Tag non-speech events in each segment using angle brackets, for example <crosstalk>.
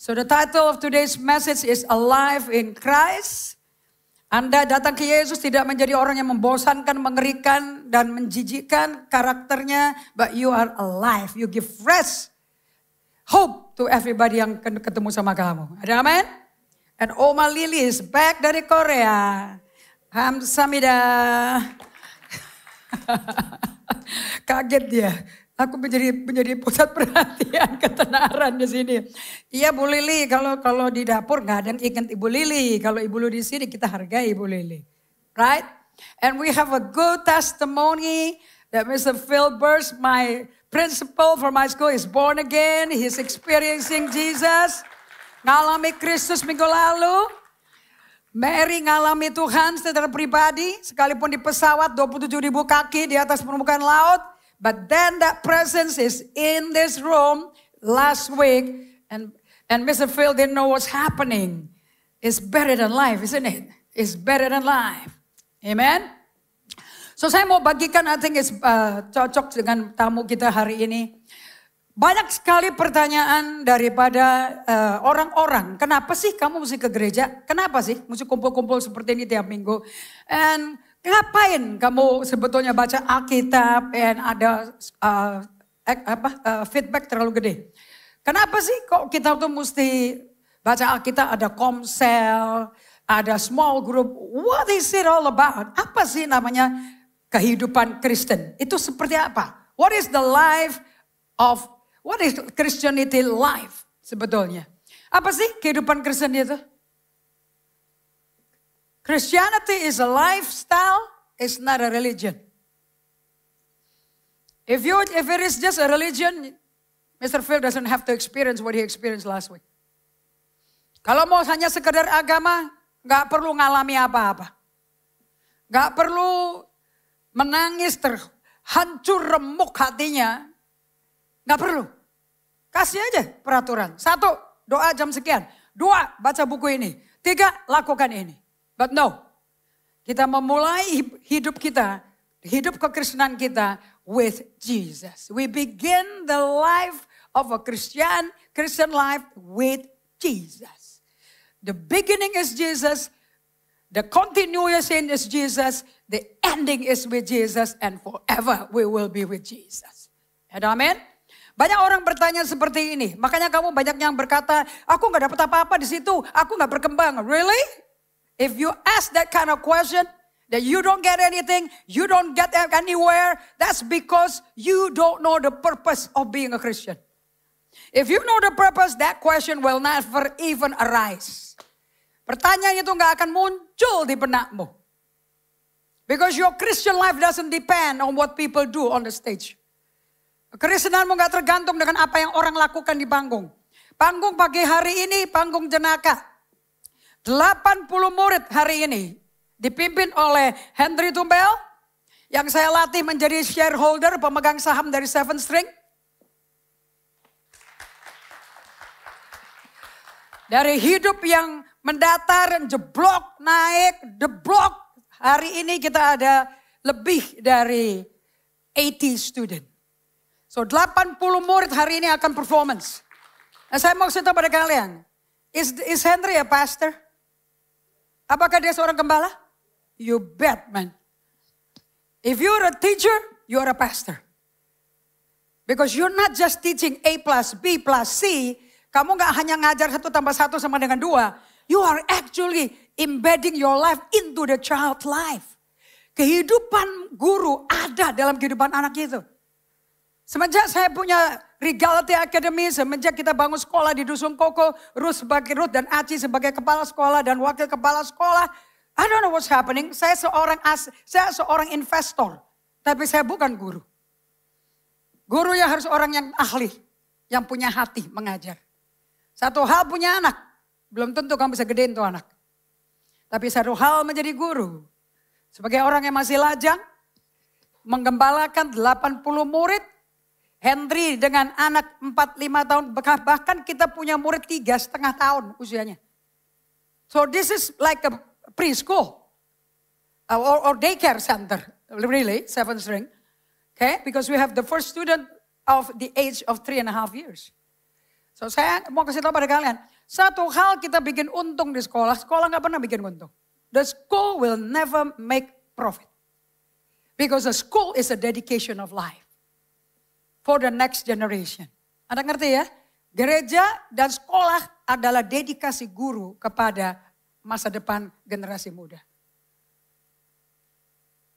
So the title of today's message is Alive in Christ. Anda datang ke Yesus tidak menjadi orang yang membosankan, mengerikan, dan menjijikkan karakternya. But you are alive. You give fresh hope to everybody yang ketemu sama kamu. Ada amin? And Oma Lily is back dari Korea. Hamsamida. <laughs> Kaget dia. Aku menjadi menjadi pusat <laughs> perhatian ketenaran di sini. Iya Bu Lili, kalau kalau di dapur nggak ada yang ingat Ibu Lili. Kalau Ibu Lili di sini kita hargai Ibu Lili. Right? And we have a good testimony that Mr. Burst, my principal for my school, is born again. He's experiencing Jesus. Ngalami Kristus minggu lalu. Mary ngalami Tuhan secara pribadi, sekalipun di pesawat 27.000 kaki di atas permukaan laut, But then that presence is in this room last week, and, and Mr. Phil didn't know what's happening. It's better than life, isn't it? It's better than life. Amen? So saya mau bagikan, I think it's uh, cocok dengan tamu kita hari ini. Banyak sekali pertanyaan daripada uh, orang-orang. Uh, Kenapa sih kamu mesti ke gereja? Kenapa sih mesti kumpul-kumpul seperti ini tiap minggu? And Ngapain kamu sebetulnya baca Alkitab dan ada uh, apa, uh, feedback terlalu gede? Kenapa sih kok kita tuh mesti baca Alkitab ada komsel, ada small group. What is it all about? Apa sih namanya kehidupan Kristen? Itu seperti apa? What is the life of what is Christianity life sebetulnya? Apa sih kehidupan Kristen itu? Christianity is a lifestyle, it's not a religion. If, you, if it is just a religion, Mr. Phil doesn't have to experience what he experienced last week. Kalau mau hanya sekedar agama, nggak perlu ngalami apa-apa. Nggak perlu menangis terhancur remuk hatinya. Nggak perlu. Kasih aja peraturan. Satu, doa jam sekian. Dua, baca buku ini. Tiga, lakukan ini. But no, kita memulai hidup kita, hidup kekristenan kita with Jesus. We begin the life of a Christian, Christian life with Jesus. The beginning is Jesus, the continuation is Jesus, the ending is with Jesus, and forever we will be with Jesus. And amen. Banyak orang bertanya seperti ini. Makanya kamu banyak yang berkata, aku nggak dapat apa-apa di situ. Aku nggak berkembang. Really? If you ask that kind of question, that you don't get anything, you don't get anywhere, that's because you don't know the purpose of being a Christian. If you know the purpose, that question will never even arise. Pertanyaan itu nggak akan muncul di benakmu. Because your Christian life doesn't depend on what people do on the stage. Kristenanmu nggak tergantung dengan apa yang orang lakukan di panggung. Panggung pagi hari ini, panggung jenaka. 80 murid hari ini dipimpin oleh Henry Tumbel yang saya latih menjadi shareholder pemegang saham dari Seven String. Dari hidup yang mendatar, jeblok, naik, deblok. Hari ini kita ada lebih dari 80 student. So 80 murid hari ini akan performance. Nah, saya mau cerita pada kalian. Is, is Henry a pastor? Apakah dia seorang gembala? You bet, man. If you're a teacher, you're a pastor. Because you're not just teaching A plus B plus C. Kamu gak hanya ngajar satu tambah satu sama dengan dua. You are actually embedding your life into the child life. Kehidupan guru ada dalam kehidupan anak itu. Semenjak saya punya Regality Academy semenjak kita bangun sekolah di Dusun Koko, Ruth sebagai Ruth dan Aci sebagai kepala sekolah dan wakil kepala sekolah. I don't know what's happening. Saya seorang as, saya seorang investor, tapi saya bukan guru. Guru ya harus orang yang ahli, yang punya hati mengajar. Satu hal punya anak, belum tentu kamu bisa gedein tuh anak. Tapi satu hal menjadi guru, sebagai orang yang masih lajang, menggembalakan 80 murid, Henry dengan anak 4-5 tahun, bahkan kita punya murid tiga setengah tahun usianya. So this is like a preschool uh, or, or daycare center, really, seven string. Okay, because we have the first student of the age of three and a half years. So saya mau kasih tahu pada kalian, satu hal kita bikin untung di sekolah, sekolah nggak pernah bikin untung. The school will never make profit. Because the school is a dedication of life for the next generation. Anda ngerti ya? Gereja dan sekolah adalah dedikasi guru kepada masa depan generasi muda.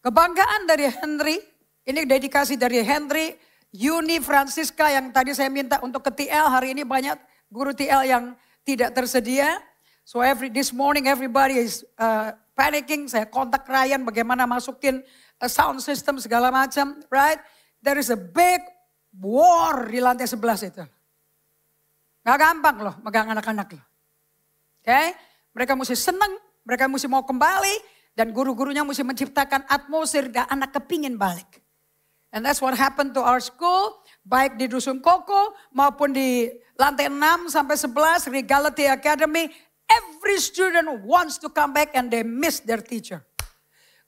Kebanggaan dari Henry, ini dedikasi dari Henry, Uni Francisca yang tadi saya minta untuk ke TL, hari ini banyak guru TL yang tidak tersedia. So every this morning everybody is uh, panicking, saya kontak Ryan bagaimana masukin uh, sound system segala macam, right? There is a big War di lantai sebelas itu. Gak gampang loh megang anak-anak loh. Oke, okay? mereka mesti seneng, mereka mesti mau kembali, dan guru-gurunya mesti menciptakan atmosfer dan anak kepingin balik. And that's what happened to our school, baik di Dusun Koko maupun di lantai 6 sampai 11 Regality Academy. Every student wants to come back and they miss their teacher.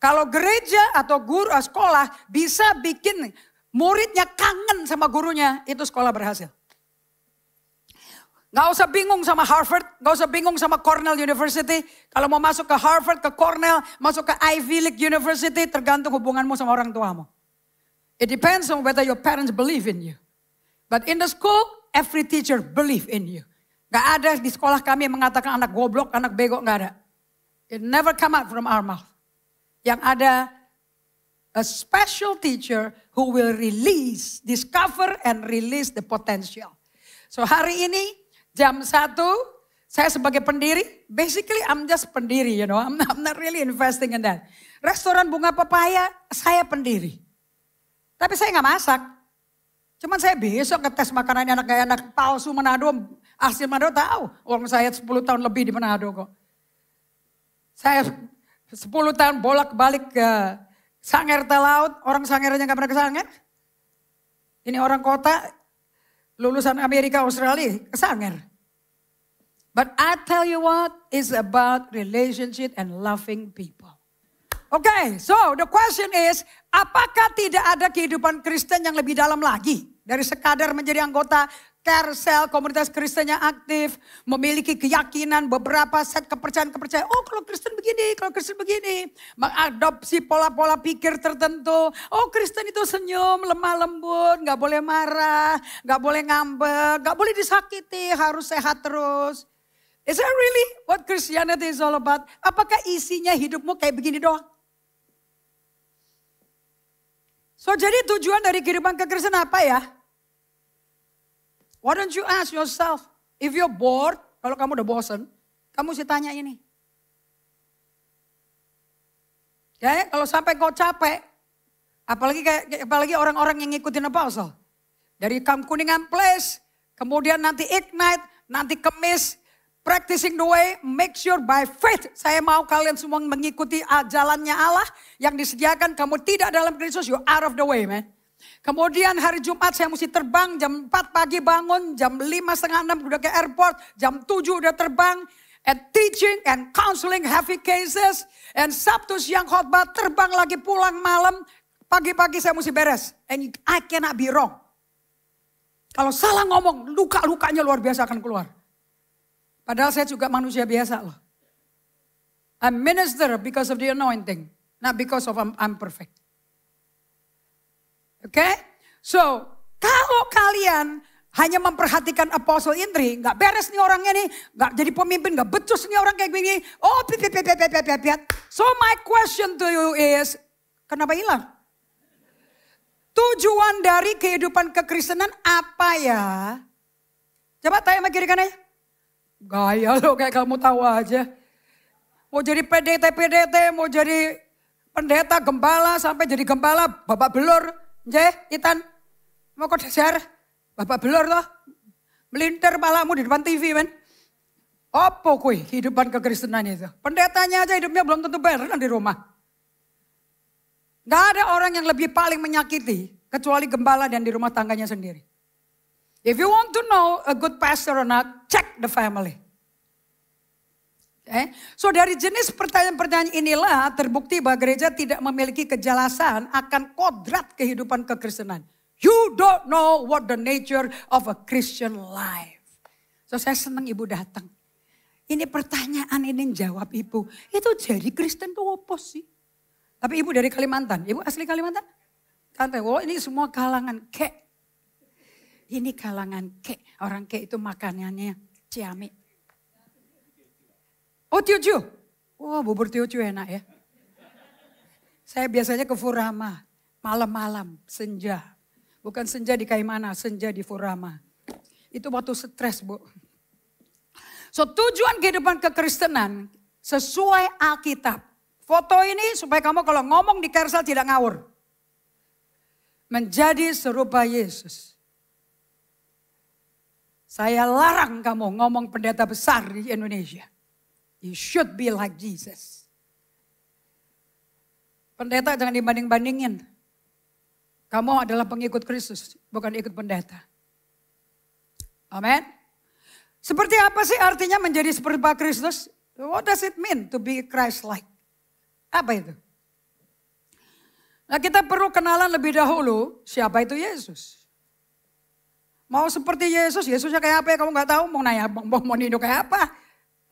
Kalau gereja atau guru sekolah bisa bikin muridnya kangen sama gurunya, itu sekolah berhasil. Gak usah bingung sama Harvard, gak usah bingung sama Cornell University. Kalau mau masuk ke Harvard, ke Cornell, masuk ke Ivy League University, tergantung hubunganmu sama orang tuamu. It depends on whether your parents believe in you. But in the school, every teacher believe in you. Gak ada di sekolah kami yang mengatakan anak goblok, anak bego, gak ada. It never come out from our mouth. Yang ada a special teacher who will release, discover and release the potential. So hari ini jam 1 saya sebagai pendiri, basically I'm just pendiri, you know, I'm not, I'm not really investing in that. Restoran bunga pepaya, saya pendiri. Tapi saya nggak masak. Cuman saya besok ngetes makanannya anak gak enak, palsu Manado, asli Manado tahu. Uang saya 10 tahun lebih di Manado kok. Saya 10 tahun bolak-balik ke Sangir teh laut, orang sangirnya gak pernah ke sangir. Kan? Ini orang kota, lulusan Amerika, Australia, ke But I tell you what, it's about relationship and loving people. Okay, so the question is, apakah tidak ada kehidupan Kristen yang lebih dalam lagi dari sekadar menjadi anggota Telcel, komunitas Kristen yang aktif, memiliki keyakinan beberapa set kepercayaan-kepercayaan. Oh kalau Kristen begini, kalau Kristen begini. Mengadopsi pola-pola pikir tertentu. Oh Kristen itu senyum, lemah lembut, gak boleh marah, gak boleh ngambek, gak boleh disakiti, harus sehat terus. Is that really what Christianity is all about? Apakah isinya hidupmu kayak begini doang? So jadi tujuan dari kehidupan kekristenan apa ya? Why don't you ask yourself, if you're bored, kalau kamu udah bosen, kamu sih tanya ini. Ya, ya, kalau sampai kau capek, apalagi kayak apalagi orang-orang yang ngikutin so? Dari Kam Kuningan Place, kemudian nanti Ignite, nanti Kemis, practicing the way, make sure by faith. Saya mau kalian semua mengikuti ah, jalannya Allah yang disediakan. Kamu tidak dalam Kristus, you out of the way, man. Kemudian hari Jumat saya mesti terbang jam 4 pagi bangun, jam 5 setengah 6 udah ke airport, jam 7 udah terbang. And teaching and counseling heavy cases. And Sabtu siang khotbah terbang lagi pulang malam. Pagi-pagi saya mesti beres. And I cannot be wrong. Kalau salah ngomong, luka-lukanya luar biasa akan keluar. Padahal saya juga manusia biasa loh. I minister because of the anointing, not because of I'm, I'm perfect. Oke? Okay? So, kalau kalian hanya memperhatikan Apostle Indri, nggak beres nih orangnya nih, nggak jadi pemimpin, nggak becus nih orang kayak gini. Oh, pip, pip, pip, pip, pip, pip, So my question to you is, kenapa hilang? Tujuan dari kehidupan kekristenan apa ya? Coba tanya sama kiri kanan. Gaya lo kayak kamu tahu aja. Mau jadi PDT-PDT, mau jadi pendeta gembala, sampai jadi gembala, bapak belur. Nggih, Itan. Mau kau dasar? Bapak belor toh. Melintir palamu di depan TV, men. Apa kue kehidupan kekristenan itu? Pendetanya aja hidupnya belum tentu benar kan di rumah. Gak ada orang yang lebih paling menyakiti kecuali gembala dan di rumah tangganya sendiri. If you want to know a good pastor or not, check the family. Eh, so dari jenis pertanyaan-pertanyaan inilah terbukti bahwa gereja tidak memiliki kejelasan akan kodrat kehidupan kekristenan. You don't know what the nature of a Christian life. So saya senang ibu datang. Ini pertanyaan ini jawab ibu. Itu jadi Kristen tuh apa sih? Tapi ibu dari Kalimantan. Ibu asli Kalimantan? Tante, oh ini semua kalangan kek. Ini kalangan kek. Orang kek itu makanannya ciamik. Oh Tiocu. Wah bubur Tiocu enak ya. Saya biasanya ke Furama. Malam-malam, senja. Bukan senja di Kaimana, senja di Furama. Itu waktu stres bu. So tujuan kehidupan kekristenan sesuai Alkitab. Foto ini supaya kamu kalau ngomong di Kersel tidak ngawur. Menjadi serupa Yesus. Saya larang kamu ngomong pendeta besar di Indonesia. You should be like Jesus. Pendeta jangan dibanding-bandingin. Kamu adalah pengikut Kristus, bukan ikut pendeta. Amin. Seperti apa sih artinya menjadi seperti Pak Kristus? What does it mean to be Christ-like? Apa itu? Nah kita perlu kenalan lebih dahulu siapa itu Yesus. Mau seperti Yesus, Yesusnya kayak apa ya kamu gak tahu, mau nanya, mau, mau kayak apa.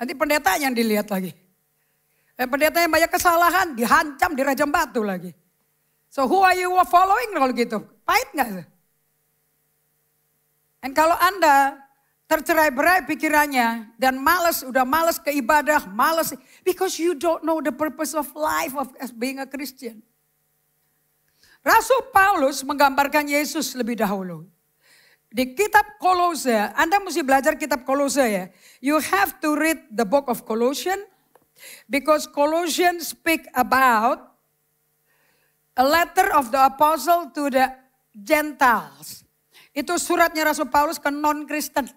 Nanti pendeta yang dilihat lagi. Eh, pendeta yang banyak kesalahan, dihancam, dirajam batu lagi. So who are you following kalau gitu? Pahit gak sih? Dan kalau Anda tercerai-berai pikirannya dan males, udah males ke ibadah, males because you don't know the purpose of life of as being a Christian. Rasul Paulus menggambarkan Yesus lebih dahulu. Di kitab Kolose, Anda mesti belajar kitab Kolose ya. You have to read the book of Colossians because Colossians speak about a letter of the apostle to the Gentiles. Itu suratnya Rasul Paulus ke non-Kristen.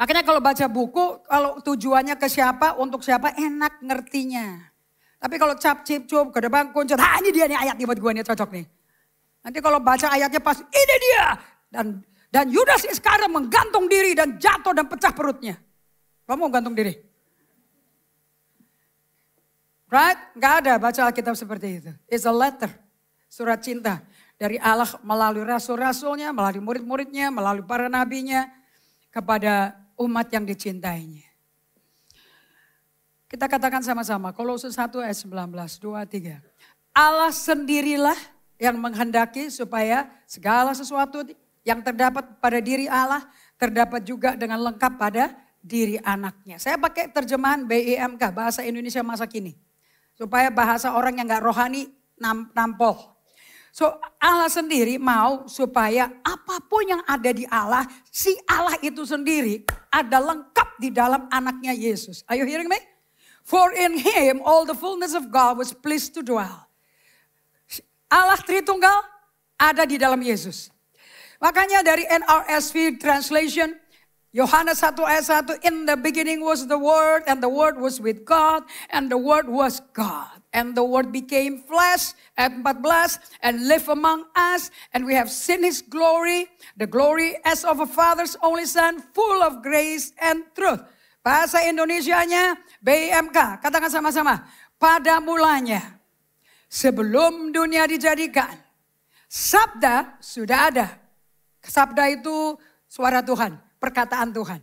Makanya kalau baca buku, kalau tujuannya ke siapa, untuk siapa, enak ngertinya. Tapi kalau cap cip cup, ke depan kuncet, ah ini dia nih ayat nih buat gue nih cocok nih. Nanti kalau baca ayatnya pas ini dia. Dan dan Yudas Iskariot menggantung diri dan jatuh dan pecah perutnya. kamu mau gantung diri? Right? Gak ada baca Alkitab seperti itu. It's a letter. Surat cinta. Dari Allah melalui rasul-rasulnya, melalui murid-muridnya, melalui para nabinya. Kepada umat yang dicintainya. Kita katakan sama-sama. Kolose 1 ayat 19, 2, 3. Allah sendirilah yang menghendaki supaya segala sesuatu yang terdapat pada diri Allah terdapat juga dengan lengkap pada diri anaknya. Saya pakai terjemahan BIMK, e bahasa Indonesia masa kini. Supaya bahasa orang yang gak rohani nampol. So Allah sendiri mau supaya apapun yang ada di Allah, si Allah itu sendiri ada lengkap di dalam anaknya Yesus. Are you hearing me? For in him all the fullness of God was pleased to dwell. Allah Tritunggal ada di dalam Yesus. Makanya dari NRSV translation Yohanes 1 ayat 1 in the beginning was the word and the word was with God and the word was God and the word became flesh but 14 and live among us and we have seen his glory the glory as of a father's only son full of grace and truth bahasa Indonesianya BMK katakan sama-sama pada mulanya Sebelum dunia dijadikan, sabda sudah ada. Sabda itu suara Tuhan, perkataan Tuhan.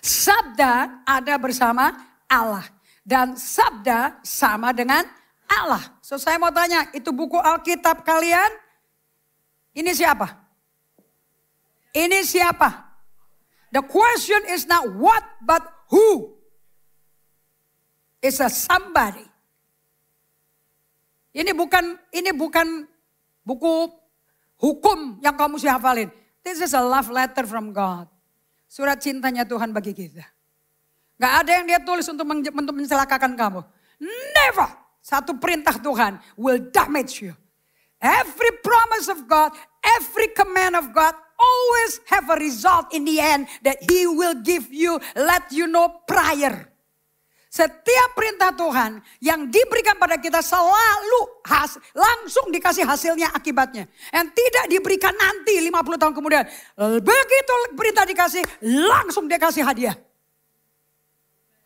Sabda ada bersama Allah. Dan sabda sama dengan Allah. So saya mau tanya, itu buku Alkitab kalian? Ini siapa? Ini siapa? The question is not what but who. It's a somebody. Ini bukan ini bukan buku hukum yang kamu sih hafalin. This is a love letter from God. Surat cintanya Tuhan bagi kita. Gak ada yang dia tulis untuk, untuk mencelakakan kamu. Never. Satu perintah Tuhan will damage you. Every promise of God, every command of God always have a result in the end that he will give you, let you know prior. Setiap perintah Tuhan yang diberikan pada kita selalu has, langsung dikasih hasilnya akibatnya. yang tidak diberikan nanti 50 tahun kemudian. Begitu perintah dikasih langsung dia kasih hadiah.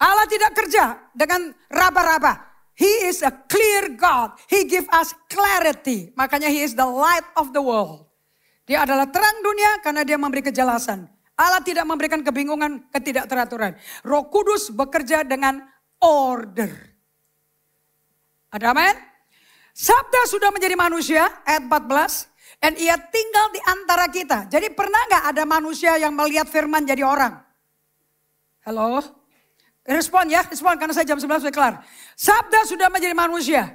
Allah tidak kerja dengan raba-raba. He is a clear God. He give us clarity. Makanya he is the light of the world. Dia adalah terang dunia karena dia memberi kejelasan. Allah tidak memberikan kebingungan, ketidakteraturan. Roh Kudus bekerja dengan order. Ada amin? Sabda sudah menjadi manusia, ayat 14. Dan ia tinggal di antara kita. Jadi pernah nggak ada manusia yang melihat firman jadi orang? Halo? Respon ya, respon karena saya jam 11 sudah kelar. Sabda sudah menjadi manusia.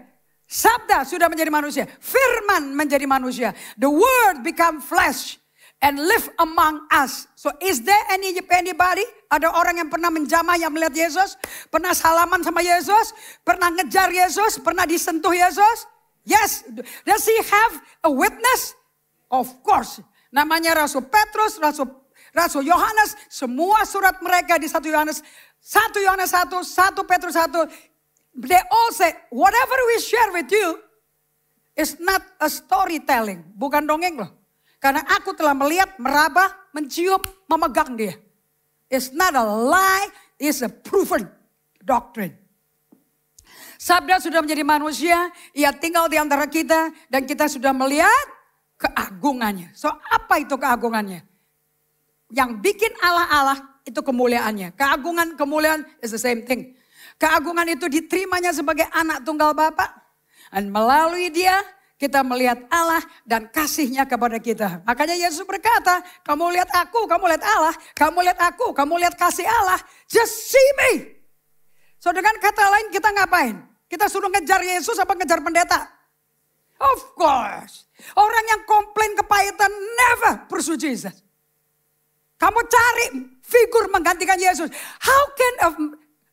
Sabda sudah menjadi manusia. Firman menjadi manusia. The word become flesh and live among us. So is there any anybody? Ada orang yang pernah menjamah yang melihat Yesus? Pernah salaman sama Yesus? Pernah ngejar Yesus? Pernah disentuh Yesus? Yes. Does he have a witness? Of course. Namanya Rasul Petrus, Rasul Rasul Yohanes, semua surat mereka di satu Yohanes satu Yohanes satu, satu Petrus satu. they all say, whatever we share with you is not a storytelling. Bukan dongeng loh. Karena aku telah melihat, meraba, mencium, memegang dia. It's not a lie, it's a proven doctrine. Sabda sudah menjadi manusia, ia tinggal di antara kita dan kita sudah melihat keagungannya. So apa itu keagungannya? Yang bikin Allah-Allah itu kemuliaannya. Keagungan, kemuliaan is the same thing. Keagungan itu diterimanya sebagai anak tunggal Bapak. Dan melalui dia kita melihat Allah dan kasihnya kepada kita. Makanya Yesus berkata, kamu lihat aku, kamu lihat Allah, kamu lihat aku, kamu lihat kasih Allah, just see me. So dengan kata lain kita ngapain? Kita suruh ngejar Yesus apa ngejar pendeta? Of course. Orang yang komplain kepahitan never pursue Jesus. Kamu cari figur menggantikan Yesus. How can a,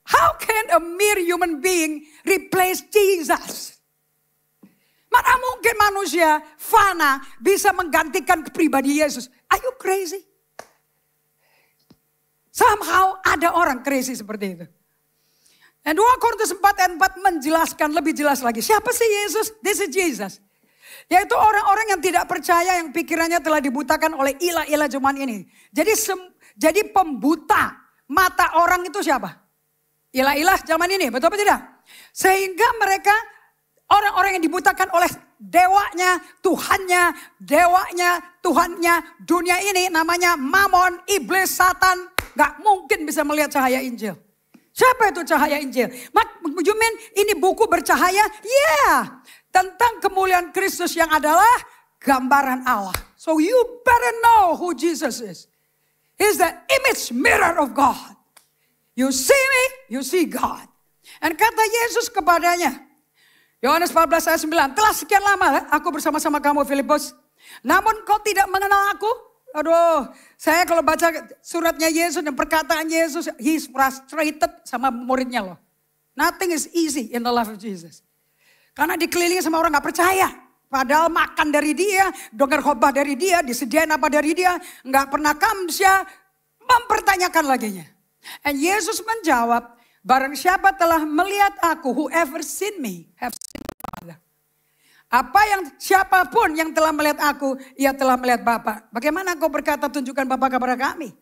how can a mere human being replace Jesus? Mana mungkin manusia fana bisa menggantikan kepribadian Yesus? Are you crazy? Somehow ada orang crazy seperti itu. Dan 2 Korintus 4 ayat 4 menjelaskan lebih jelas lagi. Siapa sih Yesus? This is Jesus. Yaitu orang-orang yang tidak percaya yang pikirannya telah dibutakan oleh ilah-ilah zaman ini. Jadi sem, jadi pembuta mata orang itu siapa? Ilah-ilah zaman ini, betul apa tidak? Sehingga mereka Orang-orang yang dibutakan oleh dewanya, Tuhannya, dewanya, Tuhannya, dunia ini namanya mamon, iblis, satan. Gak mungkin bisa melihat cahaya Injil. Siapa itu cahaya Injil? Mak, you ini buku bercahaya? Yeah. Tentang kemuliaan Kristus yang adalah gambaran Allah. So you better know who Jesus is. He's the image mirror of God. You see me, you see God. And kata Yesus kepadanya, Yohanes 14 ayat 9, telah sekian lama eh, aku bersama-sama kamu Filipus. Namun kau tidak mengenal aku. Aduh, saya kalau baca suratnya Yesus dan perkataan Yesus, he's frustrated sama muridnya loh. Nothing is easy in the life of Jesus. Karena dikelilingi sama orang gak percaya. Padahal makan dari dia, dengar khotbah dari dia, disediain apa dari dia, nggak pernah kamsya, mempertanyakan laginya. And Yesus menjawab, Barang siapa telah melihat aku, whoever seen me, have seen the Father. Apa yang siapapun yang telah melihat aku, ia telah melihat Bapa. Bagaimana engkau berkata tunjukkan Bapa kepada kami?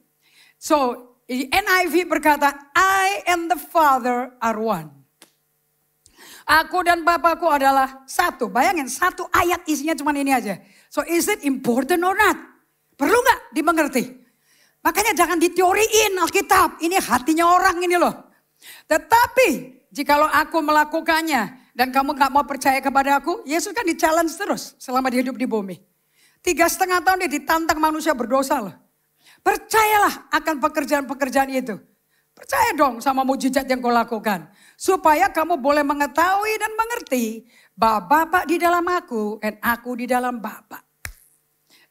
So, NIV berkata, I and the Father are one. Aku dan Bapakku adalah satu. Bayangin, satu ayat isinya cuma ini aja. So is it important or not? Perlu nggak dimengerti? Makanya jangan diteoriin Alkitab. Ini hatinya orang ini loh. Tetapi jikalau aku melakukannya dan kamu nggak mau percaya kepada aku, Yesus kan di challenge terus selama dia hidup di bumi. Tiga setengah tahun dia ditantang manusia berdosa loh. Percayalah akan pekerjaan-pekerjaan itu. Percaya dong sama mujizat yang kau lakukan. Supaya kamu boleh mengetahui dan mengerti bahwa Bapak di dalam aku dan aku di dalam Bapak.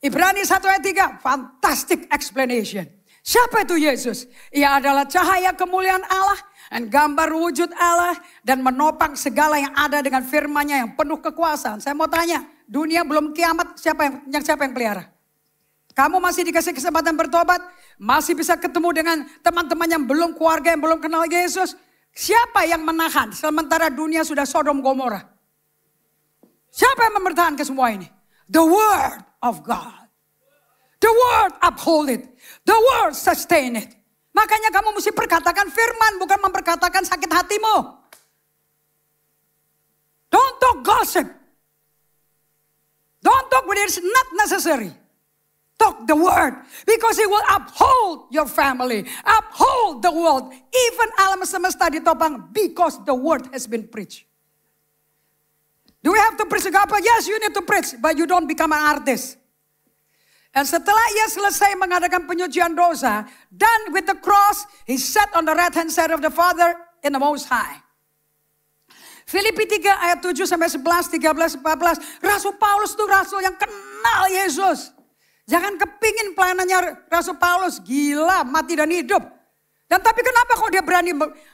Ibrani 1 ayat 3, fantastic explanation. Siapa itu Yesus? Ia adalah cahaya kemuliaan Allah dan gambar wujud Allah dan menopang segala yang ada dengan firman-Nya yang penuh kekuasaan. Saya mau tanya, dunia belum kiamat, siapa yang, yang siapa yang pelihara? Kamu masih dikasih kesempatan bertobat, masih bisa ketemu dengan teman-teman yang belum keluarga yang belum kenal Yesus. Siapa yang menahan sementara dunia sudah Sodom Gomora? Siapa yang mempertahankan semua ini? The word of God. The word uphold it. The word sustain it. Makanya kamu mesti perkatakan firman, bukan memperkatakan sakit hatimu. Don't talk gossip. Don't talk when it's not necessary. Talk the word because it will uphold your family, uphold the world, even alam semesta ditopang because the word has been preached. Do we have to preach the gospel? Yes, you need to preach, but you don't become an artist. And setelah ia selesai mengadakan penyucian dosa, dan with the cross, he sat on the right hand side of the Father in the Most High. Filipi 3 ayat 7 sampai 11, 13, 14. Rasul Paulus itu rasul yang kenal Yesus. Jangan kepingin pelayanannya Rasul Paulus gila mati dan hidup. Dan tapi kenapa kok dia berani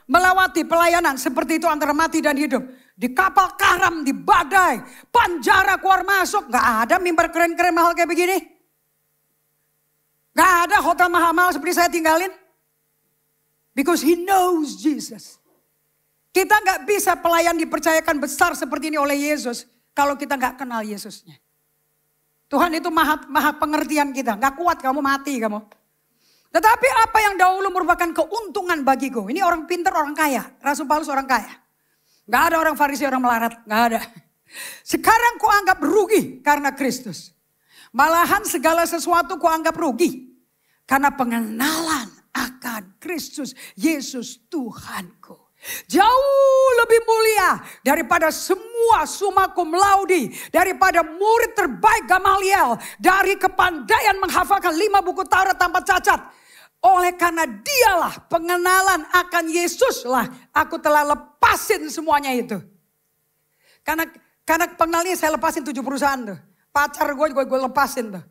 melewati pelayanan seperti itu antara mati dan hidup? Di kapal karam, di badai, penjara keluar masuk. Gak ada mimbar keren-keren mahal kayak begini. Gak ada hotel mahal-mahal seperti saya tinggalin. Because he knows Jesus. Kita nggak bisa pelayan dipercayakan besar seperti ini oleh Yesus kalau kita nggak kenal Yesusnya. Tuhan itu maha, maha pengertian kita. Nggak kuat kamu mati kamu. Tetapi apa yang dahulu merupakan keuntungan bagiku. Ini orang pinter, orang kaya. Rasul Paulus orang kaya. gak ada orang farisi, orang melarat. gak ada. Sekarang ku anggap rugi karena Kristus. Malahan segala sesuatu kuanggap rugi. Karena pengenalan akan Kristus Yesus Tuhanku. Jauh lebih mulia daripada semua summa cum daripada murid terbaik Gamaliel, dari kepandaian menghafalkan lima buku Taurat tanpa cacat. Oleh karena dialah pengenalan akan Yesuslah aku telah lepasin semuanya itu. Karena karena pengenalnya saya lepasin tujuh perusahaan tuh pacar gue gue, gue lepasin tuh.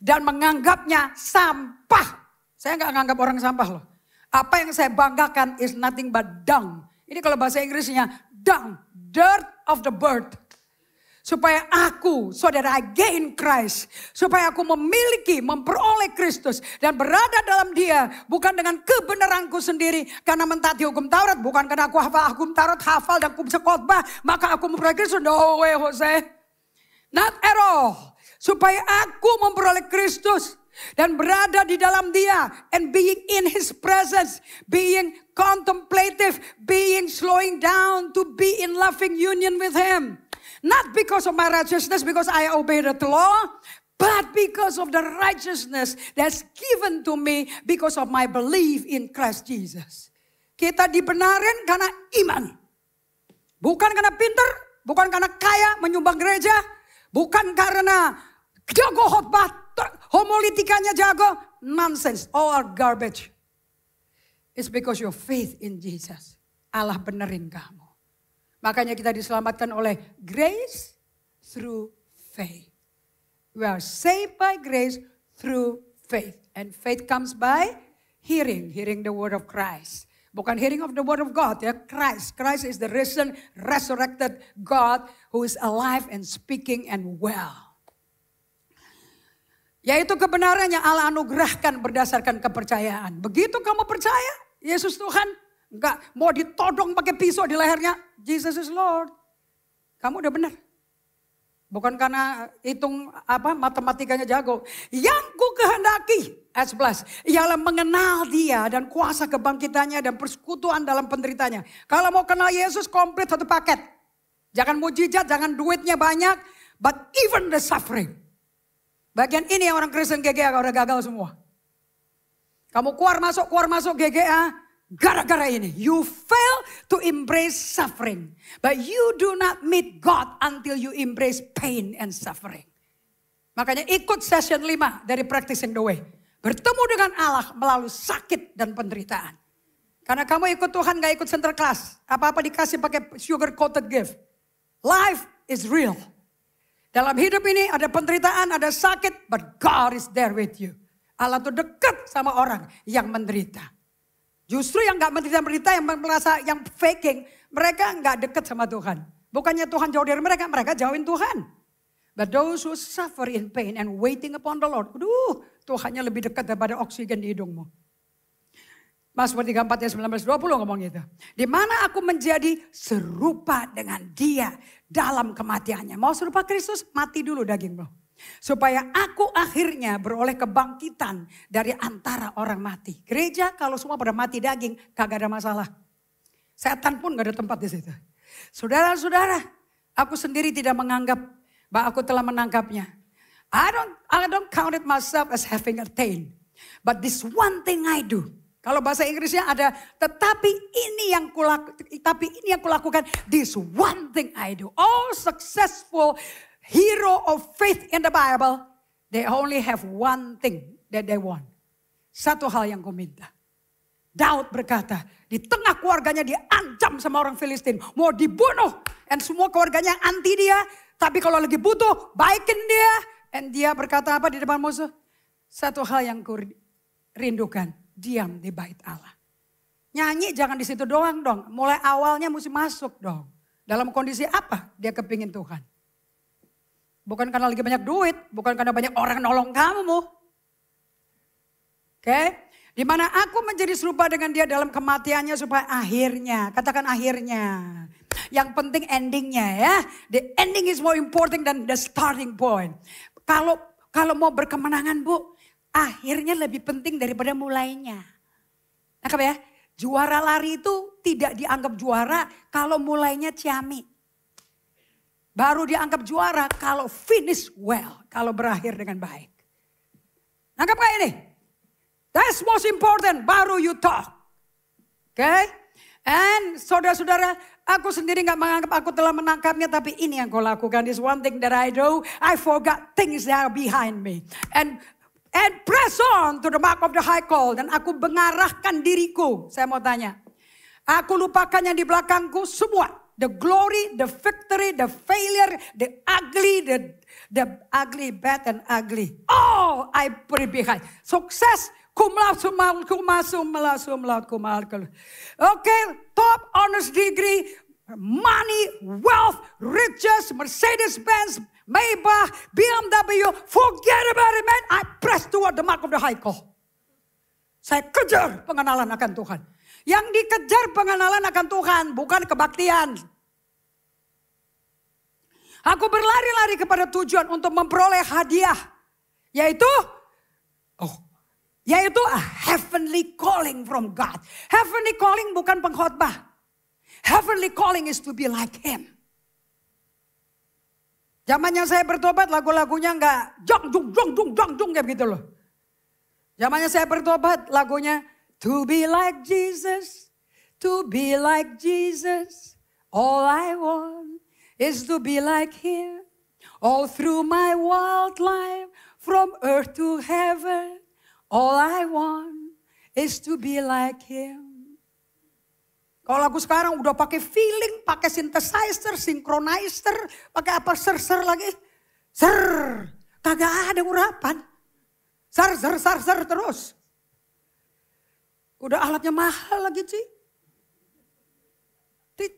Dan menganggapnya sampah. Saya nggak nganggap orang sampah loh. Apa yang saya banggakan is nothing but dung. Ini kalau bahasa Inggrisnya dung, dirt of the bird. Supaya aku, saudara, I gain Christ. Supaya aku memiliki, memperoleh Kristus. Dan berada dalam dia. Bukan dengan kebenaranku sendiri. Karena mentati hukum Taurat. Bukan karena aku hafal hukum Taurat, hafal dan aku bisa khotbah. Maka aku memperoleh Kristus. No way, Jose. Not at all. Supaya aku memperoleh Kristus dan berada di dalam dia and being in his presence being contemplative being slowing down to be in loving union with him not because of my righteousness because i obey the law but because of the righteousness that's given to me because of my belief in Christ jesus kita dibenarin karena iman bukan karena pinter bukan karena kaya menyumbang gereja Bukan karena jago khotbah, homolitikanya jago. Nonsense, all are garbage. It's because your faith in Jesus. Allah benerin kamu. Makanya kita diselamatkan oleh grace through faith. We are saved by grace through faith. And faith comes by hearing, hearing the word of Christ. Bukan hearing of the word of God ya. Christ. Christ is the risen, resurrected God who is alive and speaking and well. Yaitu kebenaran yang Allah anugerahkan berdasarkan kepercayaan. Begitu kamu percaya, Yesus Tuhan, enggak mau ditodong pakai pisau di lehernya, Jesus is Lord. Kamu udah benar. Bukan karena hitung apa matematikanya jago. Yang ku kehendaki, S 11. Ialah mengenal dia dan kuasa kebangkitannya dan persekutuan dalam penderitanya. Kalau mau kenal Yesus komplit satu paket. Jangan mujizat, jangan duitnya banyak. But even the suffering. Bagian ini yang orang Kristen GGA udah gagal semua. Kamu keluar masuk, keluar masuk GGA. Gara-gara ini, you fail to embrace suffering. But you do not meet God until you embrace pain and suffering. Makanya ikut session 5 dari Practicing the Way. Bertemu dengan Allah melalui sakit dan penderitaan. Karena kamu ikut Tuhan gak ikut center class. Apa-apa dikasih pakai sugar coated gift. Life is real. Dalam hidup ini ada penderitaan, ada sakit. But God is there with you. Allah tuh dekat sama orang yang menderita. Justru yang nggak menderita-menderita, yang merasa yang faking, mereka gak deket sama Tuhan. Bukannya Tuhan jauh dari mereka, mereka jauhin Tuhan. But those who suffer in pain and waiting upon the Lord. Aduh, Tuhannya lebih dekat daripada oksigen di hidungmu. Mazmur 34 ayat 19 20 ngomong gitu. Di mana aku menjadi serupa dengan dia dalam kematiannya. Mau serupa Kristus, mati dulu dagingmu. Supaya aku akhirnya beroleh kebangkitan dari antara orang mati. Gereja kalau semua pada mati daging, kagak ada masalah. Setan pun gak ada tempat di situ. Saudara-saudara, aku sendiri tidak menganggap bahwa aku telah menangkapnya. I don't, I don't count it myself as having attained. But this one thing I do. Kalau bahasa Inggrisnya ada, tetapi ini yang tapi ini yang kulakukan. This one thing I do. All successful hero of faith in the Bible, they only have one thing that they want. Satu hal yang kau minta. Daud berkata, di tengah keluarganya diancam sama orang Filistin. Mau dibunuh. Dan semua keluarganya anti dia. Tapi kalau lagi butuh, baikin dia. Dan dia berkata apa di depan musuh? Satu hal yang ku rindukan, diam di bait Allah. Nyanyi jangan di situ doang dong. Mulai awalnya mesti masuk dong. Dalam kondisi apa dia kepingin Tuhan? Bukan karena lagi banyak duit, bukan karena banyak orang nolong kamu. Oke? Di mana aku menjadi serupa dengan dia dalam kematiannya supaya akhirnya, katakan akhirnya. Yang penting endingnya ya. The ending is more important than the starting point. Kalau kalau mau berkemenangan bu, akhirnya lebih penting daripada mulainya. Nah, ya? Juara lari itu tidak dianggap juara kalau mulainya ciamik baru dianggap juara kalau finish well, kalau berakhir dengan baik. Nangkap gak ini? That's most important, baru you talk. Oke? Okay? And saudara-saudara, aku sendiri gak menganggap aku telah menangkapnya, tapi ini yang kau lakukan. This one thing that I do, I forgot things that are behind me. And and press on to the mark of the high call. Dan aku mengarahkan diriku. Saya mau tanya, aku lupakan yang di belakangku semua the glory, the victory, the failure, the ugly, the, the ugly, bad and ugly. All I put it behind. Success, cum laude, cum laude, cum laude, cum laude, cum laude. Okay, top honors degree, money, wealth, riches, Mercedes-Benz, Maybach, BMW. Forget about it, man. I press toward the mark of the high call. Saya kejar pengenalan akan Tuhan. Yang dikejar pengenalan akan Tuhan, bukan kebaktian. Aku berlari-lari kepada tujuan untuk memperoleh hadiah, yaitu oh, yaitu a heavenly calling from God. Heavenly calling bukan pengkhotbah. Heavenly calling is to be like him. Zaman yang saya bertobat lagu-lagunya enggak jong jong jong jong jong jong kayak gitu loh. Zaman yang saya bertobat lagunya To be like Jesus, to be like Jesus. All I want is to be like Him. All through my wild life, from earth to heaven, all I want is to be like Him. Kalau lagu sekarang udah pakai feeling, pakai synthesizer, synchronizer, pakai apa ser-ser lagi. Ser, kagak ada urapan. Ser, ser, ser, ser terus. Udah alatnya mahal lagi Ci.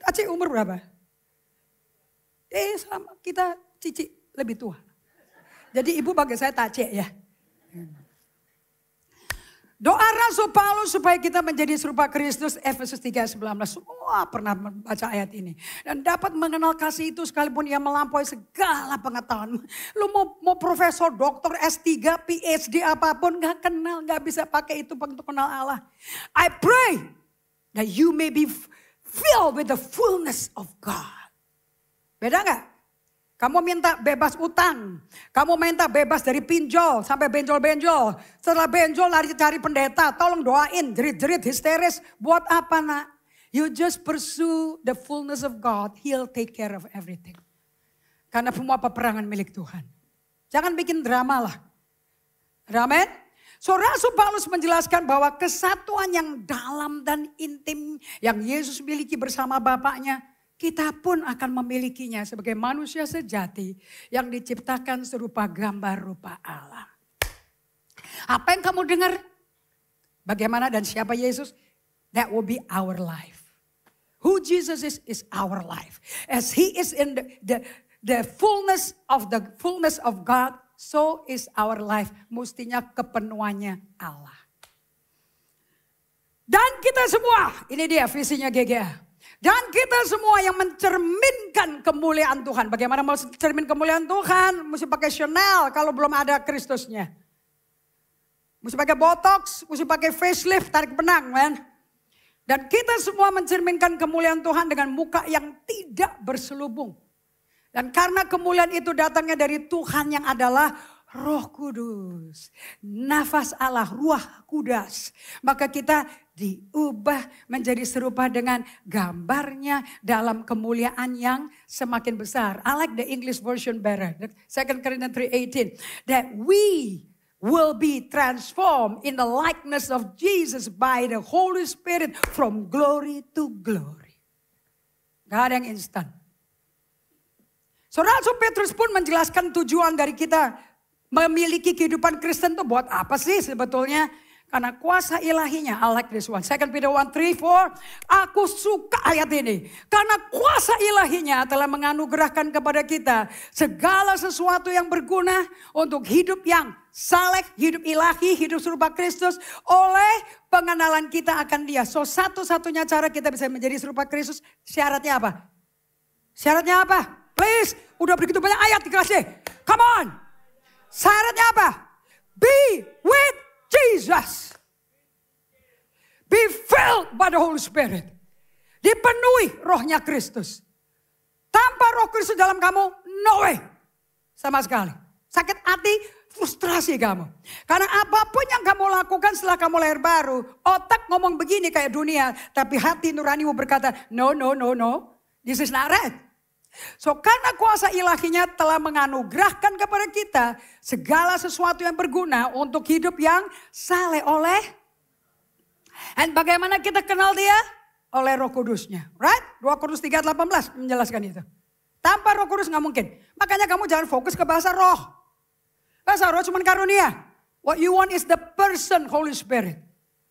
Aci umur berapa? Eh sama kita Cici lebih tua. Jadi ibu bagi saya Tace ya. Hmm. Doa Rasul Paulus supaya kita menjadi serupa Kristus, Efesus 3:19. Semua pernah membaca ayat ini. Dan dapat mengenal kasih itu sekalipun ia melampaui segala pengetahuan. Lu mau, mau profesor, dokter, S3, PhD, apapun, gak kenal, gak bisa pakai itu untuk kenal Allah. I pray that you may be filled with the fullness of God. Beda gak? Kamu minta bebas utang. Kamu minta bebas dari pinjol sampai benjol-benjol. Setelah benjol lari cari pendeta. Tolong doain, jerit-jerit, histeris. Buat apa nak? You just pursue the fullness of God. He'll take care of everything. Karena semua peperangan milik Tuhan. Jangan bikin drama lah. Amen. So Rasul Paulus menjelaskan bahwa kesatuan yang dalam dan intim yang Yesus miliki bersama Bapaknya kita pun akan memilikinya sebagai manusia sejati yang diciptakan serupa gambar rupa Allah. Apa yang kamu dengar? Bagaimana dan siapa Yesus? That will be our life. Who Jesus is is our life. As he is in the, the the fullness of the fullness of God, so is our life. Mustinya kepenuhannya Allah. Dan kita semua, ini dia visinya GGA dan kita semua yang mencerminkan kemuliaan Tuhan. Bagaimana mau cermin kemuliaan Tuhan? Mesti pakai Chanel kalau belum ada Kristusnya. Mesti pakai botox, mesti pakai facelift, tarik benang men. Dan kita semua mencerminkan kemuliaan Tuhan dengan muka yang tidak berselubung. Dan karena kemuliaan itu datangnya dari Tuhan yang adalah Roh Kudus, nafas Allah, Ruah Kudus. Maka kita diubah menjadi serupa dengan gambarnya dalam kemuliaan yang semakin besar. I like the English version better. Second Corinthians 3:18 that we will be transformed in the likeness of Jesus by the Holy Spirit from glory to glory. Gak ada yang instan. Saudara so Petrus pun menjelaskan tujuan dari kita memiliki kehidupan Kristen itu buat apa sih sebetulnya? Karena kuasa ilahinya, I like this one. Second Peter 1, 3, 4. Aku suka ayat ini. Karena kuasa ilahinya telah menganugerahkan kepada kita segala sesuatu yang berguna untuk hidup yang saleh, hidup ilahi, hidup serupa Kristus oleh pengenalan kita akan dia. So satu-satunya cara kita bisa menjadi serupa Kristus, syaratnya apa? Syaratnya apa? Please, udah begitu banyak ayat dikasih. Come on. Syaratnya apa? Be with Jesus. Be filled by the Holy Spirit. Dipenuhi rohnya Kristus. Tanpa roh Kristus dalam kamu, no way. Sama sekali. Sakit hati, frustrasi kamu. Karena apapun yang kamu lakukan setelah kamu lahir baru, otak ngomong begini kayak dunia, tapi hati nuranimu berkata, no, no, no, no, this is not right. So karena kuasa ilahinya telah menganugerahkan kepada kita segala sesuatu yang berguna untuk hidup yang saleh oleh. Dan bagaimana kita kenal dia? Oleh roh kudusnya. Right? 2 Kudus 3.18 menjelaskan itu. Tanpa roh kudus nggak mungkin. Makanya kamu jangan fokus ke bahasa roh. Bahasa roh cuma karunia. What you want is the person Holy Spirit.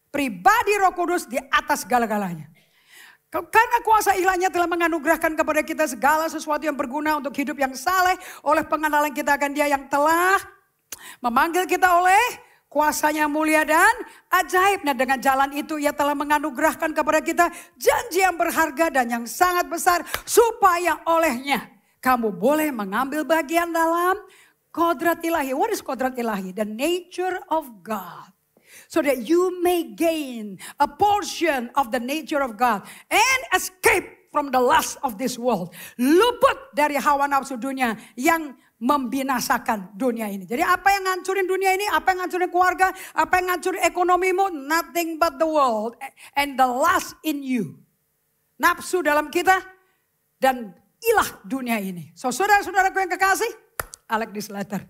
Pribadi roh kudus di atas segala-galanya. Karena kuasa ilahnya telah menganugerahkan kepada kita segala sesuatu yang berguna untuk hidup yang saleh oleh pengenalan kita akan dia yang telah memanggil kita oleh kuasanya mulia dan ajaib. Nah dengan jalan itu ia telah menganugerahkan kepada kita janji yang berharga dan yang sangat besar supaya olehnya kamu boleh mengambil bagian dalam kodrat ilahi. What is kodrat ilahi? The nature of God so that you may gain a portion of the nature of God and escape from the lust of this world. Luput dari hawa nafsu dunia yang membinasakan dunia ini. Jadi apa yang ngancurin dunia ini, apa yang ngancurin keluarga, apa yang ngancurin ekonomimu, nothing but the world and the lust in you. Nafsu dalam kita dan ilah dunia ini. So saudara-saudaraku yang kekasih, I like this letter.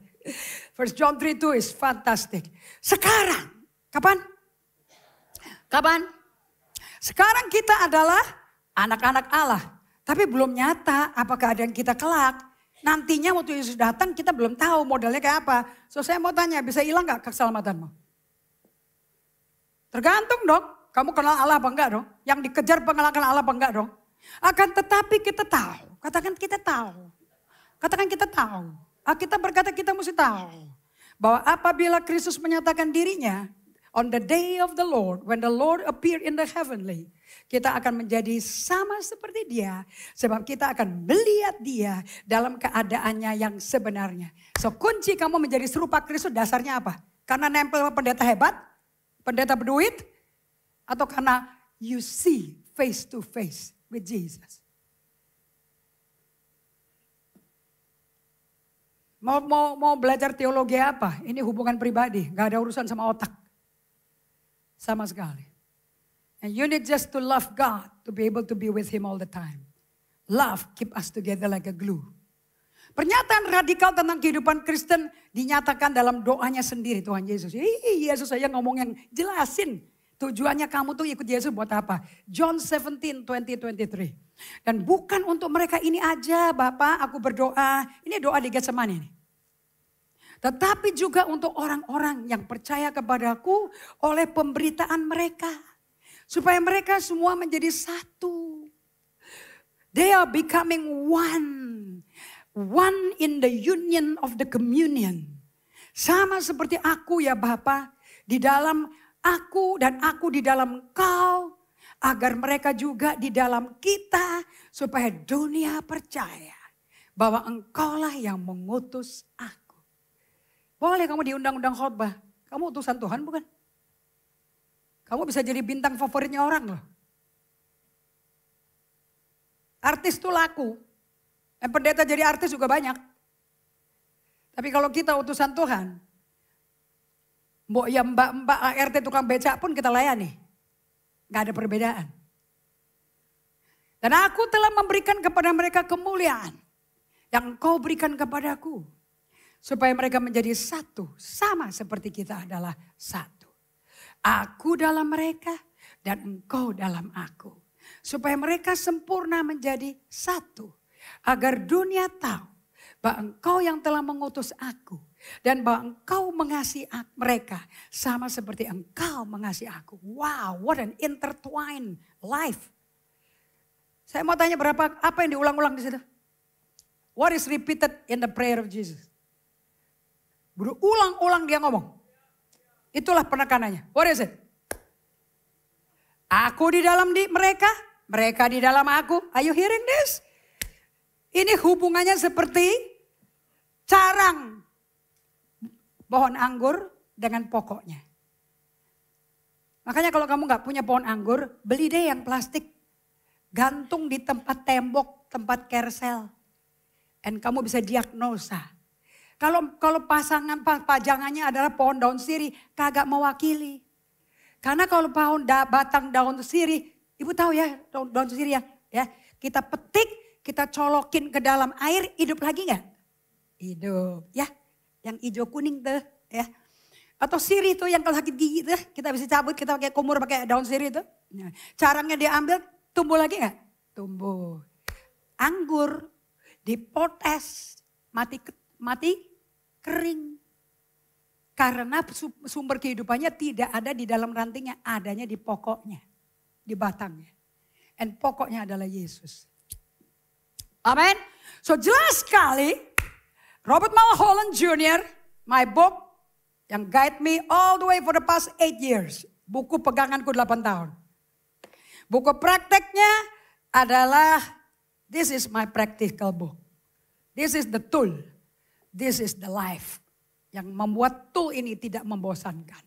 First John 3:2 is fantastic. Sekarang Kapan? Kapan? Sekarang kita adalah anak-anak Allah. Tapi belum nyata Apakah ada yang kita kelak. Nantinya waktu Yesus datang kita belum tahu modalnya kayak apa. So saya mau tanya, bisa hilang gak keselamatanmu? Tergantung dong, kamu kenal Allah apa enggak dong? Yang dikejar pengenalan Allah apa enggak dong? Akan tetapi kita tahu, katakan kita tahu. Katakan kita tahu. Kita berkata kita mesti tahu. Bahwa apabila Kristus menyatakan dirinya, On the day of the Lord, when the Lord appear in the heavenly, kita akan menjadi sama seperti dia. Sebab kita akan melihat dia dalam keadaannya yang sebenarnya. So kunci kamu menjadi serupa Kristus dasarnya apa? Karena nempel sama pendeta hebat? Pendeta berduit? Atau karena you see face to face with Jesus? Mau, mau, mau belajar teologi apa? Ini hubungan pribadi, gak ada urusan sama otak. Sama sekali. And you need just to love God to be able to be with Him all the time. Love keep us together like a glue. Pernyataan radikal tentang kehidupan Kristen dinyatakan dalam doanya sendiri Tuhan Yesus. Ih, Yesus saya ngomong yang jelasin. Tujuannya kamu tuh ikut Yesus buat apa? John 17, 20, 23. Dan bukan untuk mereka ini aja Bapak, aku berdoa. Ini doa di Getsemani nih. Tetapi juga untuk orang-orang yang percaya kepadaku oleh pemberitaan mereka. Supaya mereka semua menjadi satu. They are becoming one. One in the union of the communion. Sama seperti aku ya Bapa Di dalam aku dan aku di dalam kau. Agar mereka juga di dalam kita. Supaya dunia percaya bahwa engkaulah yang mengutus aku. Boleh kamu diundang-undang khotbah. Kamu utusan Tuhan bukan? Kamu bisa jadi bintang favoritnya orang loh. Artis tuh laku. Yang eh, pendeta jadi artis juga banyak. Tapi kalau kita utusan Tuhan, mbok ya mbak-mbak ART tukang becak pun kita layani. Gak ada perbedaan. Dan aku telah memberikan kepada mereka kemuliaan yang kau berikan kepadaku. Supaya mereka menjadi satu, sama seperti kita adalah satu. Aku dalam mereka dan engkau dalam aku. Supaya mereka sempurna menjadi satu. Agar dunia tahu bahwa engkau yang telah mengutus aku. Dan bahwa engkau mengasihi mereka sama seperti engkau mengasihi aku. Wow, what an intertwined life. Saya mau tanya berapa apa yang diulang-ulang di situ? What is repeated in the prayer of Jesus? Berulang-ulang dia ngomong. Itulah penekanannya. What is it? Aku di dalam di mereka, mereka di dalam aku. Are you hearing this? Ini hubungannya seperti carang pohon anggur dengan pokoknya. Makanya kalau kamu nggak punya pohon anggur, beli deh yang plastik. Gantung di tempat tembok, tempat kersel. And kamu bisa diagnosa kalau kalau pasangan pajangannya adalah pohon daun siri kagak mewakili. Karena kalau pohon da, batang daun siri ibu tahu ya daun, daun sirih ya, ya kita petik, kita colokin ke dalam air, hidup lagi nggak? Hidup, ya. Yang hijau kuning tuh, ya. Atau siri tuh yang kalau sakit gigi tuh, kita bisa cabut, kita pakai kumur, pakai daun siri tuh. Nah, caranya diambil, tumbuh lagi nggak? Tumbuh. Anggur dipotes, mati mati kering. Karena sumber kehidupannya tidak ada di dalam rantingnya, adanya di pokoknya, di batangnya. Dan pokoknya adalah Yesus. Amin. So jelas sekali Robert Mulholland Jr. my book yang guide me all the way for the past eight years. Buku peganganku 8 tahun. Buku prakteknya adalah this is my practical book. This is the tool This is the life. Yang membuat tool ini tidak membosankan.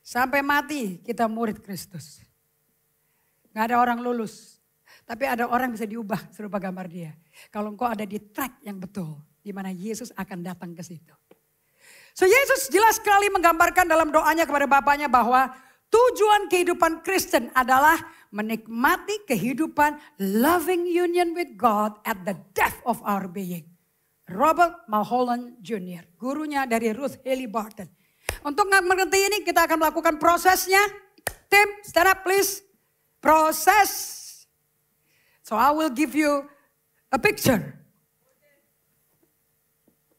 Sampai mati kita murid Kristus. Gak ada orang lulus. Tapi ada orang bisa diubah serupa gambar dia. Kalau engkau ada di track yang betul. di mana Yesus akan datang ke situ. So Yesus jelas sekali menggambarkan dalam doanya kepada Bapaknya bahwa tujuan kehidupan Kristen adalah menikmati kehidupan loving union with God at the death of our being. Robert Mulholland Jr., gurunya dari Ruth Haley Barton. Untuk mengerti ini kita akan melakukan prosesnya. Tim, stand up please. Proses. So I will give you a picture.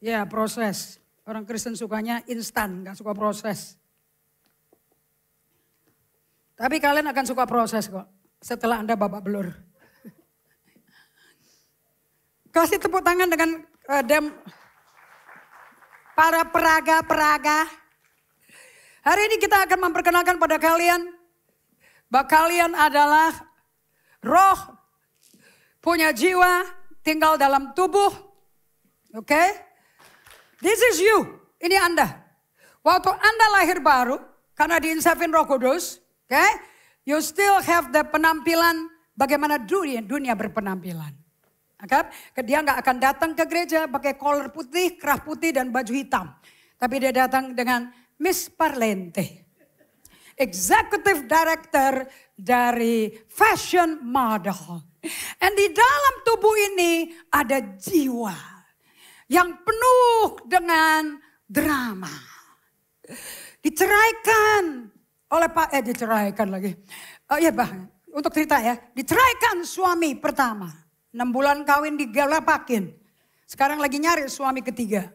Ya, yeah, proses. Orang Kristen sukanya instan, nggak suka proses. Tapi kalian akan suka proses kok setelah Anda babak belur. Kasih tepuk tangan dengan uh, dem para peraga-peraga. Hari ini kita akan memperkenalkan pada kalian bahwa kalian adalah roh punya jiwa tinggal dalam tubuh. Oke? Okay? This is you. Ini Anda. Waktu Anda lahir baru karena diinsafin Roh Kudus, Okay? You still have the penampilan bagaimana dunia, dunia berpenampilan. Okay? Dia nggak akan datang ke gereja pakai kolor putih, kerah putih dan baju hitam. Tapi dia datang dengan Miss Parlente. Executive Director dari Fashion Model. And di dalam tubuh ini ada jiwa yang penuh dengan drama. Diceraikan, oleh Pak eh diceraikan lagi. Oh iya Pak, untuk cerita ya, diceraikan suami pertama. 6 bulan kawin digalapakin. Sekarang lagi nyari suami ketiga.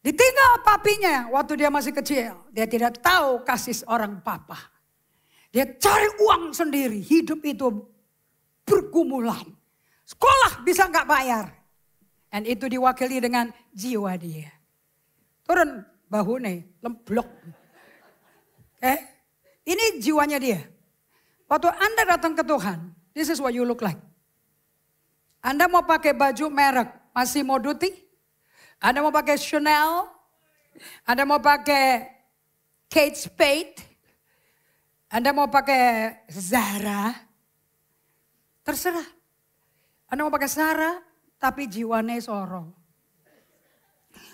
Ditinggal papinya waktu dia masih kecil. Dia tidak tahu kasih orang papa. Dia cari uang sendiri. Hidup itu berkumulan Sekolah bisa nggak bayar. Dan itu diwakili dengan jiwa dia. Turun bahu nih, lemblok. Eh, ini jiwanya dia. Waktu Anda datang ke Tuhan, this is what you look like. Anda mau pakai baju merek, masih mau duty? Anda mau pakai Chanel? Anda mau pakai Kate Spade? Anda mau pakai Zara? Terserah. Anda mau pakai Zara, tapi jiwanya sorong.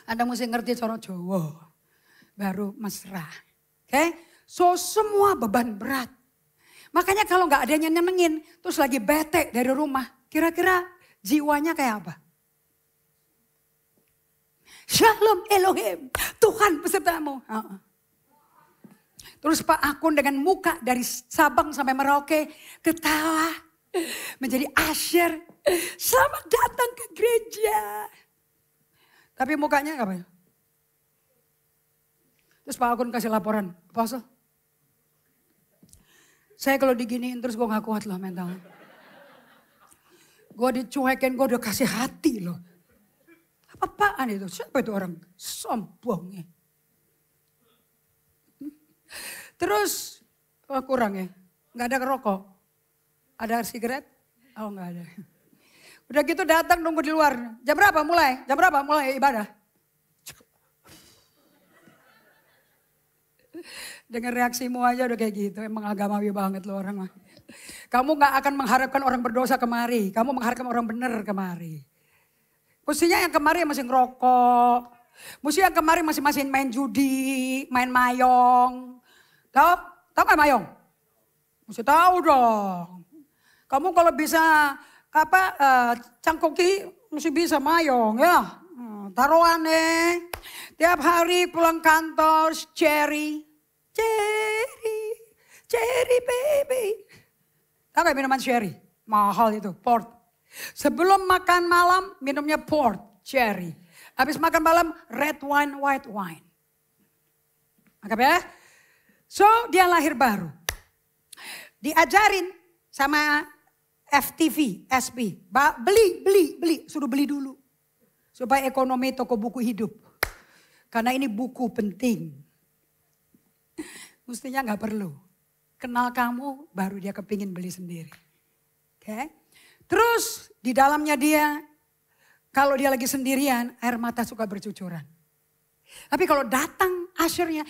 Anda mesti ngerti sorong Jawa. Baru mesra. Oke? Okay? So semua beban berat. Makanya kalau nggak yang nyenengin, terus lagi bete dari rumah, kira-kira jiwanya kayak apa? Shalom Elohim, Tuhan pesertamu. Terus Pak Akun dengan muka dari Sabang sampai Merauke ketawa menjadi asyir. Selamat datang ke gereja. Tapi mukanya apa ya? Terus Pak Akun kasih laporan, Apostle saya kalau diginiin terus gue gak kuat loh mental. Gue dicuekin, gue udah kasih hati loh. Apa-apaan itu? Siapa itu orang? Sombongnya. Terus, oh kurang ya. Gak ada rokok. Ada sigaret? Oh gak ada. Udah gitu datang nunggu di luar. Jam berapa mulai? Jam berapa mulai ibadah? Dengan reaksimu aja udah kayak gitu. Emang agamawi banget lo orang. Kamu gak akan mengharapkan orang berdosa kemari. Kamu mengharapkan orang bener kemari. Mestinya yang kemari masih ngerokok. Mesti yang kemarin masing-masing main judi, main mayong. Tahu? Tahu gak mayong? Mesti tahu dong. Kamu kalau bisa apa uh, cangkoki mesti bisa mayong ya. Hmm, taruhan nih. Tiap hari pulang kantor, cherry. Cherry, cherry baby. Tahu gak minuman cherry? Mahal itu, port. Sebelum makan malam minumnya port, cherry. Habis makan malam red wine, white wine. Anggap ya. So dia lahir baru. Diajarin sama FTV, SP. Beli, beli, beli. Suruh beli dulu. Supaya ekonomi toko buku hidup. Karena ini buku penting. <laughs> Mestinya nggak perlu. Kenal kamu baru dia kepingin beli sendiri. Oke. Okay? Terus di dalamnya dia kalau dia lagi sendirian air mata suka bercucuran. Tapi kalau datang asyurnya.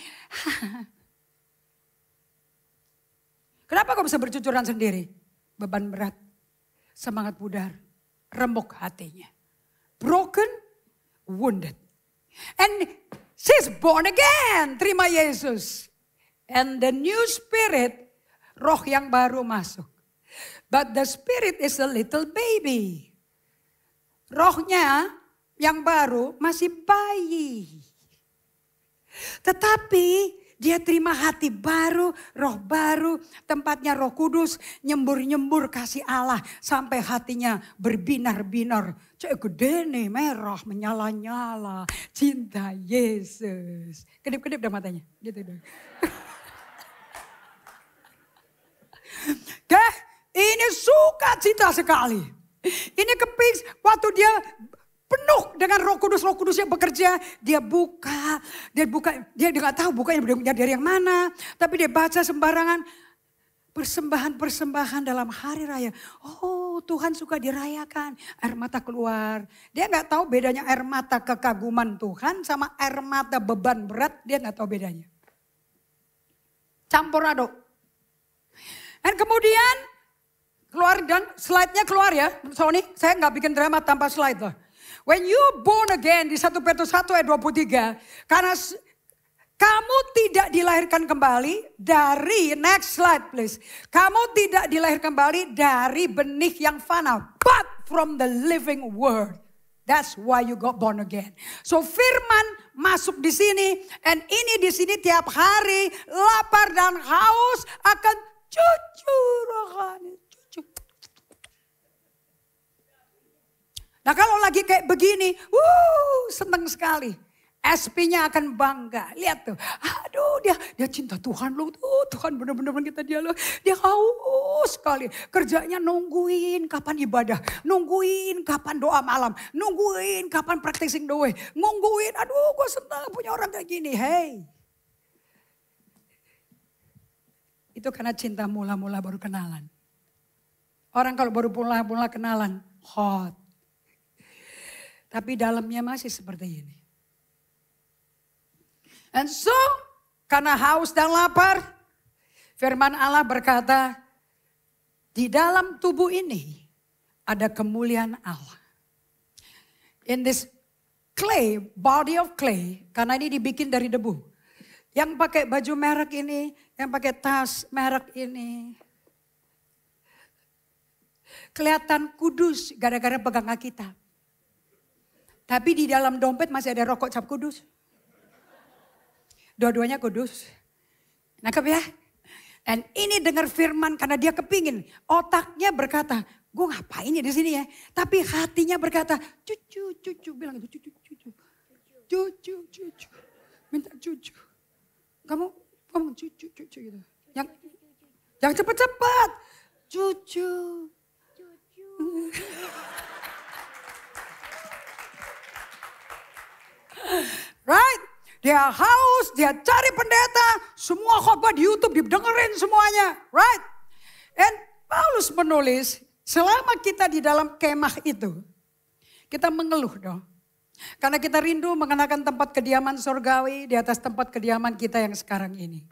<laughs> Kenapa kau bisa bercucuran sendiri? Beban berat, semangat pudar, remuk hatinya. Broken, wounded. And she's born again. Terima Yesus. And the new spirit, roh yang baru masuk. But the spirit is a little baby. Rohnya yang baru masih bayi. Tetapi dia terima hati baru, roh baru, tempatnya roh kudus, nyembur-nyembur kasih Allah sampai hatinya berbinar-binar. Cek gede nih, merah, menyala-nyala, cinta Yesus. Kedip-kedip dah matanya, gitu dong. Oke, ini suka cita sekali. Ini keping waktu dia penuh dengan roh kudus, roh kudusnya bekerja. Dia buka, dia buka, dia nggak tahu bukanya dari yang mana. Tapi dia baca sembarangan persembahan-persembahan dalam hari raya. Oh Tuhan suka dirayakan. Air mata keluar. Dia nggak tahu bedanya air mata kekaguman Tuhan sama air mata beban berat. Dia nggak tahu bedanya. Campur aduk. Dan kemudian keluar dan slide-nya keluar ya. Sony, saya nggak bikin drama tanpa slide loh. When you born again di 1 Petrus 1 ayat 23. Karena kamu tidak dilahirkan kembali dari, next slide please. Kamu tidak dilahirkan kembali dari benih yang fana. But from the living word. That's why you got born again. So firman masuk di sini. And ini di sini tiap hari lapar dan haus akan cucu rohani, cucu. Nah kalau lagi kayak begini, uh, seneng sekali. SP-nya akan bangga. Lihat tuh, aduh dia dia cinta Tuhan loh. Tuh, Tuhan benar-benar kita dia loh. Dia haus sekali. Kerjanya nungguin kapan ibadah. Nungguin kapan doa malam. Nungguin kapan practicing the way. Nungguin, aduh gue senang punya orang kayak gini. Hey, Itu karena cinta mula-mula baru kenalan. Orang kalau baru mula-mula kenalan, hot. Tapi dalamnya masih seperti ini. And so, karena haus dan lapar, firman Allah berkata, di dalam tubuh ini ada kemuliaan Allah. In this clay, body of clay, karena ini dibikin dari debu. Yang pakai baju merek ini, yang pakai tas merek ini. Kelihatan kudus gara-gara pegang kita. Tapi di dalam dompet masih ada rokok cap kudus. Dua-duanya kudus. Nangkep ya? Dan ini dengar firman karena dia kepingin. Otaknya berkata, gue ngapain ya di sini ya? Tapi hatinya berkata, cucu, cucu. Bilang itu cucu, cucu. Cucu, cucu. Minta cucu. Kamu ngomong cucu cucu gitu. Yang yang cepat-cepat. Cucu. Cucu. <laughs> right? Dia haus, dia cari pendeta, semua khotbah di YouTube didengerin semuanya, right? And Paulus menulis, selama kita di dalam kemah itu, kita mengeluh dong. Karena kita rindu mengenakan tempat kediaman surgawi di atas tempat kediaman kita yang sekarang ini.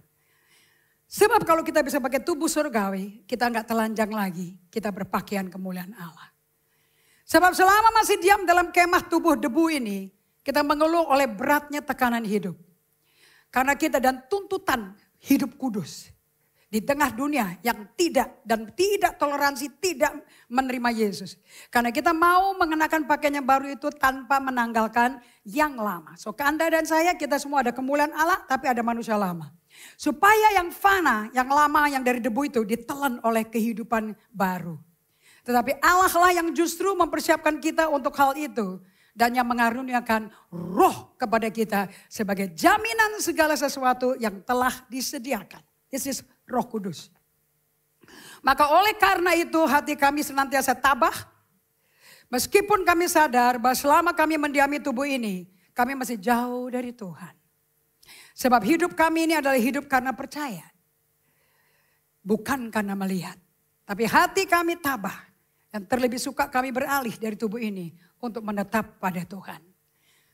Sebab kalau kita bisa pakai tubuh surgawi, kita nggak telanjang lagi. Kita berpakaian kemuliaan Allah. Sebab selama masih diam dalam kemah tubuh debu ini, kita mengeluh oleh beratnya tekanan hidup. Karena kita dan tuntutan hidup kudus di tengah dunia yang tidak dan tidak toleransi, tidak menerima Yesus. Karena kita mau mengenakan pakaian yang baru itu tanpa menanggalkan yang lama. So ke Anda dan saya kita semua ada kemuliaan Allah tapi ada manusia lama. Supaya yang fana, yang lama, yang dari debu itu ditelan oleh kehidupan baru. Tetapi Allah lah yang justru mempersiapkan kita untuk hal itu dan yang mengaruniakan roh kepada kita sebagai jaminan segala sesuatu yang telah disediakan. This is Roh Kudus. Maka oleh karena itu hati kami senantiasa tabah. Meskipun kami sadar bahwa selama kami mendiami tubuh ini, kami masih jauh dari Tuhan. Sebab hidup kami ini adalah hidup karena percaya. Bukan karena melihat. Tapi hati kami tabah. Dan terlebih suka kami beralih dari tubuh ini untuk menetap pada Tuhan.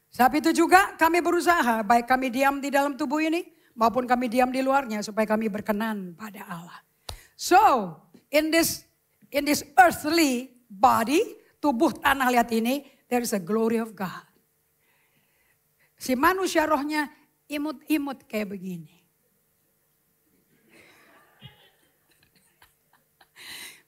Saat itu juga kami berusaha baik kami diam di dalam tubuh ini maupun kami diam di luarnya supaya kami berkenan pada Allah. So, in this in this earthly body, tubuh tanah liat ini, there is a glory of God. Si manusia rohnya imut-imut kayak begini.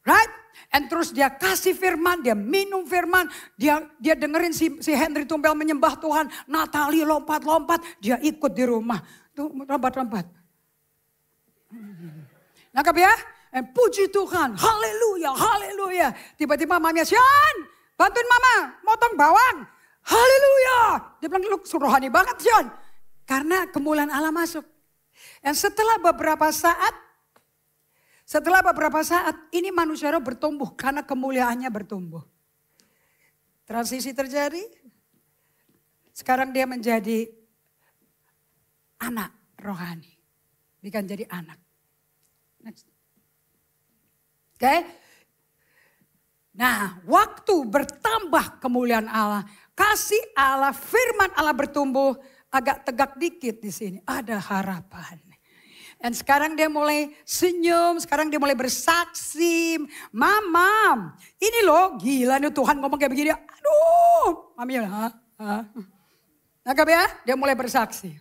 Right? And terus dia kasih firman, dia minum firman, dia dia dengerin si, si Henry Tumpel menyembah Tuhan, Natali lompat-lompat, dia ikut di rumah rambat-rambat. Nangkap ya? Eh, puji Tuhan, haleluya, haleluya. Tiba-tiba mamanya, Sian, bantuin mama, motong bawang. Haleluya. Dia bilang, lu suruhani banget Sian. Karena kemuliaan Allah masuk. Dan setelah beberapa saat, setelah beberapa saat, ini manusia bertumbuh karena kemuliaannya bertumbuh. Transisi terjadi, sekarang dia menjadi anak rohani. Bukan jadi anak. Next. Oke. Okay? Nah, waktu bertambah kemuliaan Allah, kasih Allah, firman Allah bertumbuh, agak tegak dikit di sini. Ada harapan. Dan sekarang dia mulai senyum, sekarang dia mulai bersaksi. Mamam, ini loh gila nih Tuhan ngomong kayak begini. Aduh, mami ya. Nah, ya, dia mulai bersaksi.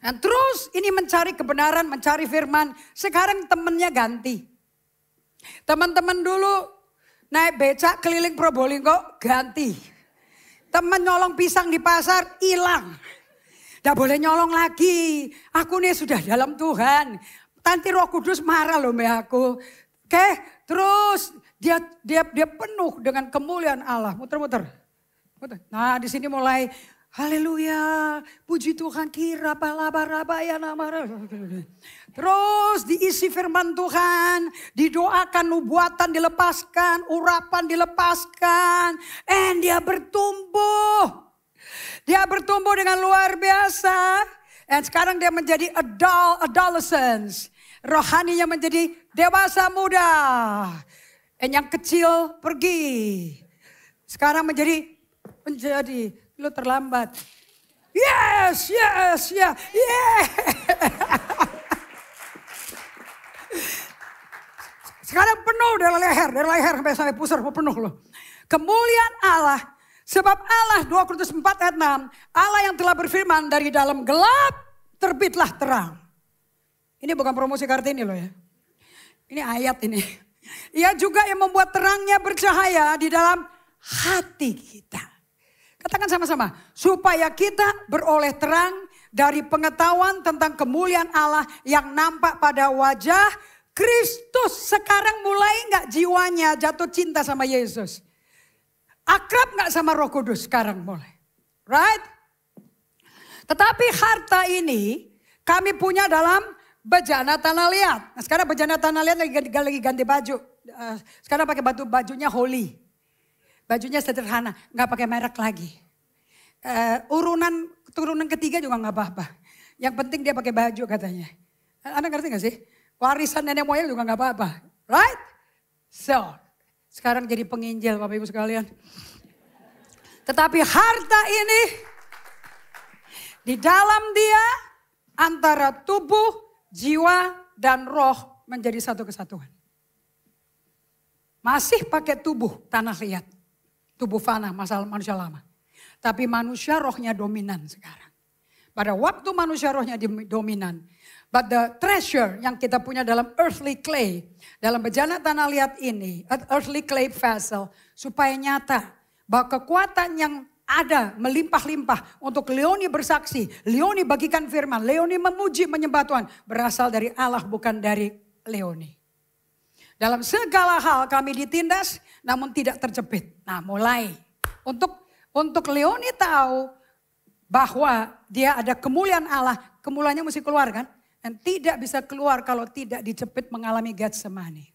Dan terus ini mencari kebenaran, mencari firman. Sekarang temennya ganti. Teman-teman dulu naik becak keliling Probolinggo ganti. Teman nyolong pisang di pasar hilang. Tidak boleh nyolong lagi. Aku nih sudah dalam Tuhan. Nanti roh kudus marah loh me aku. Oke, terus dia dia dia penuh dengan kemuliaan Allah. Muter-muter. Nah di sini mulai Haleluya, puji Tuhan kira ya nama. Terus diisi firman Tuhan, didoakan nubuatan dilepaskan, urapan dilepaskan, and dia bertumbuh. Dia bertumbuh dengan luar biasa. and sekarang dia menjadi adult, adolescence. Rohaninya menjadi dewasa muda. Dan yang kecil pergi. Sekarang menjadi menjadi Lo terlambat. Yes, yes, ya, yeah, yeah. <laughs> Sekarang penuh dari leher, dari leher sampai sampai pusar penuh loh. Kemuliaan Allah, sebab Allah 2 Korintus 4 ayat 6, Allah yang telah berfirman dari dalam gelap terbitlah terang. Ini bukan promosi Kartini loh ya. Ini ayat ini. Ia juga yang membuat terangnya bercahaya di dalam hati kita. Katakan sama-sama, supaya kita beroleh terang dari pengetahuan tentang kemuliaan Allah yang nampak pada wajah Kristus. Sekarang mulai nggak jiwanya jatuh cinta sama Yesus. Akrab nggak sama Roh Kudus sekarang mulai. Right? Tetapi harta ini kami punya dalam bejana tanah liat. Nah, sekarang bejana tanah liat lagi, lagi ganti baju. Eh, sekarang pakai batu bajunya holy. Bajunya sederhana, nggak pakai merek lagi. Uh, urunan turunan ketiga juga nggak apa-apa. Yang penting dia pakai baju katanya. Anda ngerti nggak sih? Warisan nenek moyang juga nggak apa-apa. Right? So, sekarang jadi penginjil Bapak Ibu sekalian. Tetapi harta ini di dalam dia antara tubuh, jiwa, dan roh menjadi satu kesatuan. Masih pakai tubuh tanah liat tubuh fana, masalah manusia lama. Tapi manusia rohnya dominan sekarang. Pada waktu manusia rohnya dominan. But the treasure yang kita punya dalam earthly clay, dalam bejana tanah liat ini, earthly clay vessel, supaya nyata bahwa kekuatan yang ada melimpah-limpah untuk Leoni bersaksi. Leoni bagikan firman. Leoni memuji menyembah Tuhan. Berasal dari Allah bukan dari Leoni. Dalam segala hal kami ditindas, namun tidak terjepit. Nah, mulai untuk untuk Leoni tahu bahwa dia ada kemuliaan Allah, kemuliaannya mesti keluar kan? Dan tidak bisa keluar kalau tidak dijepit mengalami Gatsemani.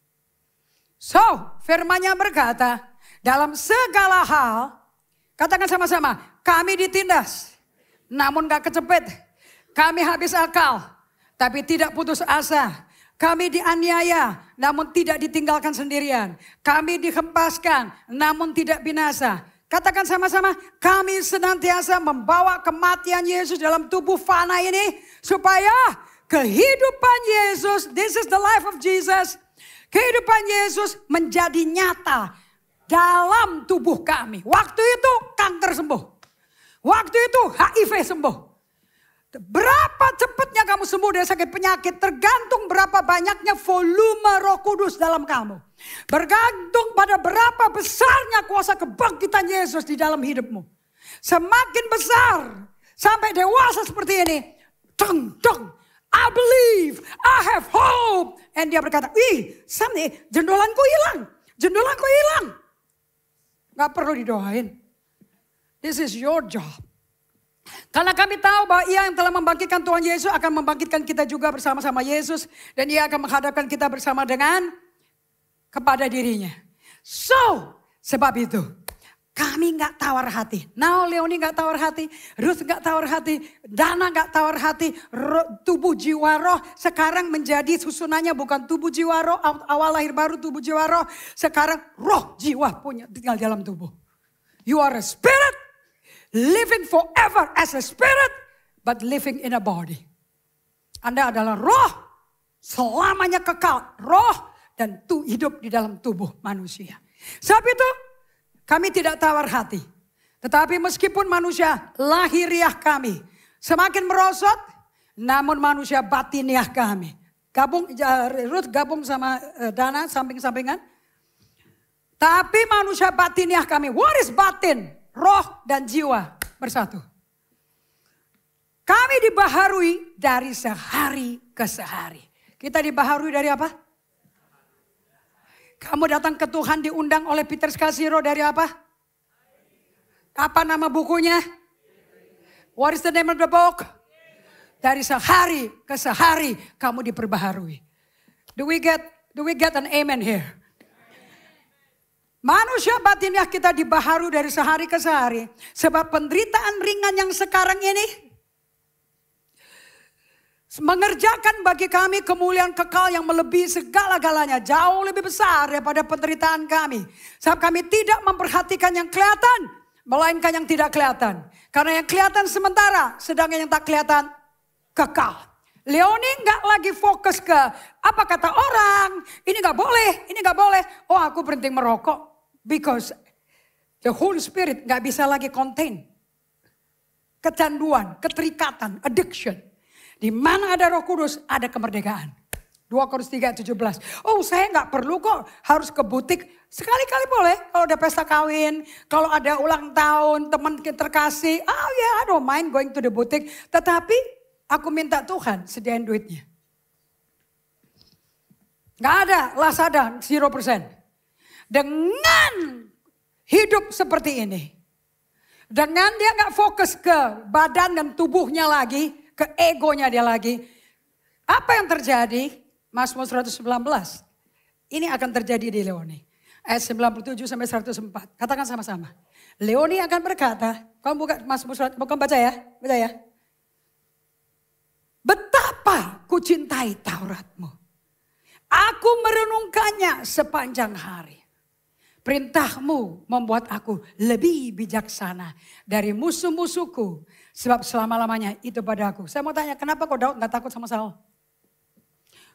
So, firmanya berkata, dalam segala hal, katakan sama-sama, kami ditindas, namun gak kecepit. Kami habis akal, tapi tidak putus asa. Kami dianiaya, namun tidak ditinggalkan sendirian. Kami dihempaskan, namun tidak binasa. Katakan sama-sama, kami senantiasa membawa kematian Yesus dalam tubuh fana ini, supaya kehidupan Yesus, this is the life of Jesus, kehidupan Yesus menjadi nyata dalam tubuh kami. Waktu itu kanker sembuh. Waktu itu HIV sembuh. Berapa cepatnya kamu sembuh dari sakit penyakit tergantung berapa banyaknya volume Roh Kudus dalam kamu. Bergantung pada berapa besarnya kuasa kebangkitan Yesus di dalam hidupmu. Semakin besar sampai dewasa seperti ini, dong dong I believe, I have hope. And dia berkata, ih, Samni, eh, jendolanku hilang, jendolanku hilang. Gak perlu didoain. This is your job. Karena kami tahu bahwa ia yang telah membangkitkan Tuhan Yesus akan membangkitkan kita juga bersama-sama Yesus. Dan ia akan menghadapkan kita bersama dengan kepada dirinya. So, sebab itu kami nggak tawar hati. Leoni nggak tawar hati, Ruth nggak tawar hati, Dana nggak tawar hati, roh, tubuh jiwa roh sekarang menjadi susunannya bukan tubuh jiwa roh, awal lahir baru tubuh jiwa roh, sekarang roh jiwa punya tinggal dalam tubuh. You are a spirit living forever as a spirit, but living in a body. Anda adalah roh, selamanya kekal. Roh dan tu hidup di dalam tubuh manusia. Sebab itu kami tidak tawar hati. Tetapi meskipun manusia lahiriah kami semakin merosot, namun manusia batiniah kami. Gabung, eh, Ruth gabung sama eh, Dana samping-sampingan. Tapi manusia batiniah kami. What is batin? roh dan jiwa bersatu. Kami dibaharui dari sehari ke sehari. Kita dibaharui dari apa? Kamu datang ke Tuhan diundang oleh Peter Skasiro dari apa? Apa nama bukunya? What is the name of the book? Dari sehari ke sehari kamu diperbaharui. Do we get do we get an amen here? Manusia batinnya kita dibaharu dari sehari ke sehari. Sebab penderitaan ringan yang sekarang ini mengerjakan bagi kami kemuliaan kekal yang melebihi segala-galanya. Jauh lebih besar daripada penderitaan kami. Sebab kami tidak memperhatikan yang kelihatan, melainkan yang tidak kelihatan. Karena yang kelihatan sementara, sedangkan yang tak kelihatan kekal. Leoni nggak lagi fokus ke apa kata orang, ini nggak boleh, ini nggak boleh. Oh aku berhenti merokok, Because the Holy Spirit nggak bisa lagi contain. Kecanduan, keterikatan, addiction. Di mana ada roh kudus, ada kemerdekaan. 2 Korintus 3, 17. Oh saya nggak perlu kok harus ke butik. Sekali-kali boleh kalau ada pesta kawin, kalau ada ulang tahun, teman terkasih. Oh ya, yeah, I don't mind going to the butik. Tetapi aku minta Tuhan sediain duitnya. Gak ada, Lazada 0%. Dengan hidup seperti ini. Dengan dia nggak fokus ke badan dan tubuhnya lagi, ke egonya dia lagi. Apa yang terjadi? Mazmur 119. Ini akan terjadi di Leoni. Ayat 97 sampai 104. Katakan sama-sama. Leoni akan berkata, kamu buka Mazmur 100, kamu baca ya, baca ya. Betapa ku cintai Tauratmu. Aku merenungkannya sepanjang hari. Perintahmu membuat aku lebih bijaksana dari musuh-musuhku. Sebab selama-lamanya itu pada aku. Saya mau tanya, kenapa kok Daud nggak takut sama Saul?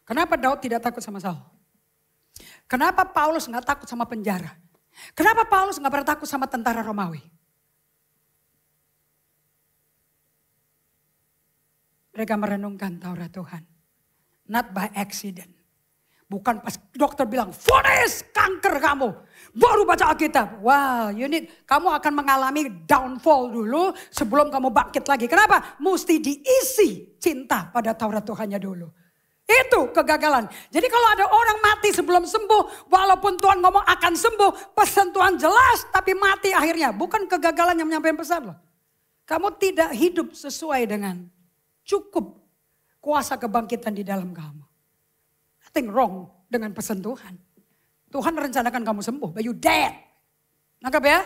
Kenapa Daud tidak takut sama Saul? Kenapa Paulus nggak takut sama penjara? Kenapa Paulus nggak pernah takut sama tentara Romawi? Mereka merenungkan Taurat Tuhan. Not by accident. Bukan pas dokter bilang, fonis kanker kamu baru baca Alkitab. Wow, unit kamu akan mengalami downfall dulu sebelum kamu bangkit lagi. Kenapa? Mesti diisi cinta pada Taurat Tuhannya dulu. Itu kegagalan. Jadi kalau ada orang mati sebelum sembuh, walaupun Tuhan ngomong akan sembuh, pesan Tuhan jelas tapi mati akhirnya. Bukan kegagalan yang menyampaikan pesan loh. Kamu tidak hidup sesuai dengan cukup kuasa kebangkitan di dalam kamu. Nothing wrong dengan pesan Tuhan. Tuhan rencanakan kamu sembuh, but you dead. Nangkap ya?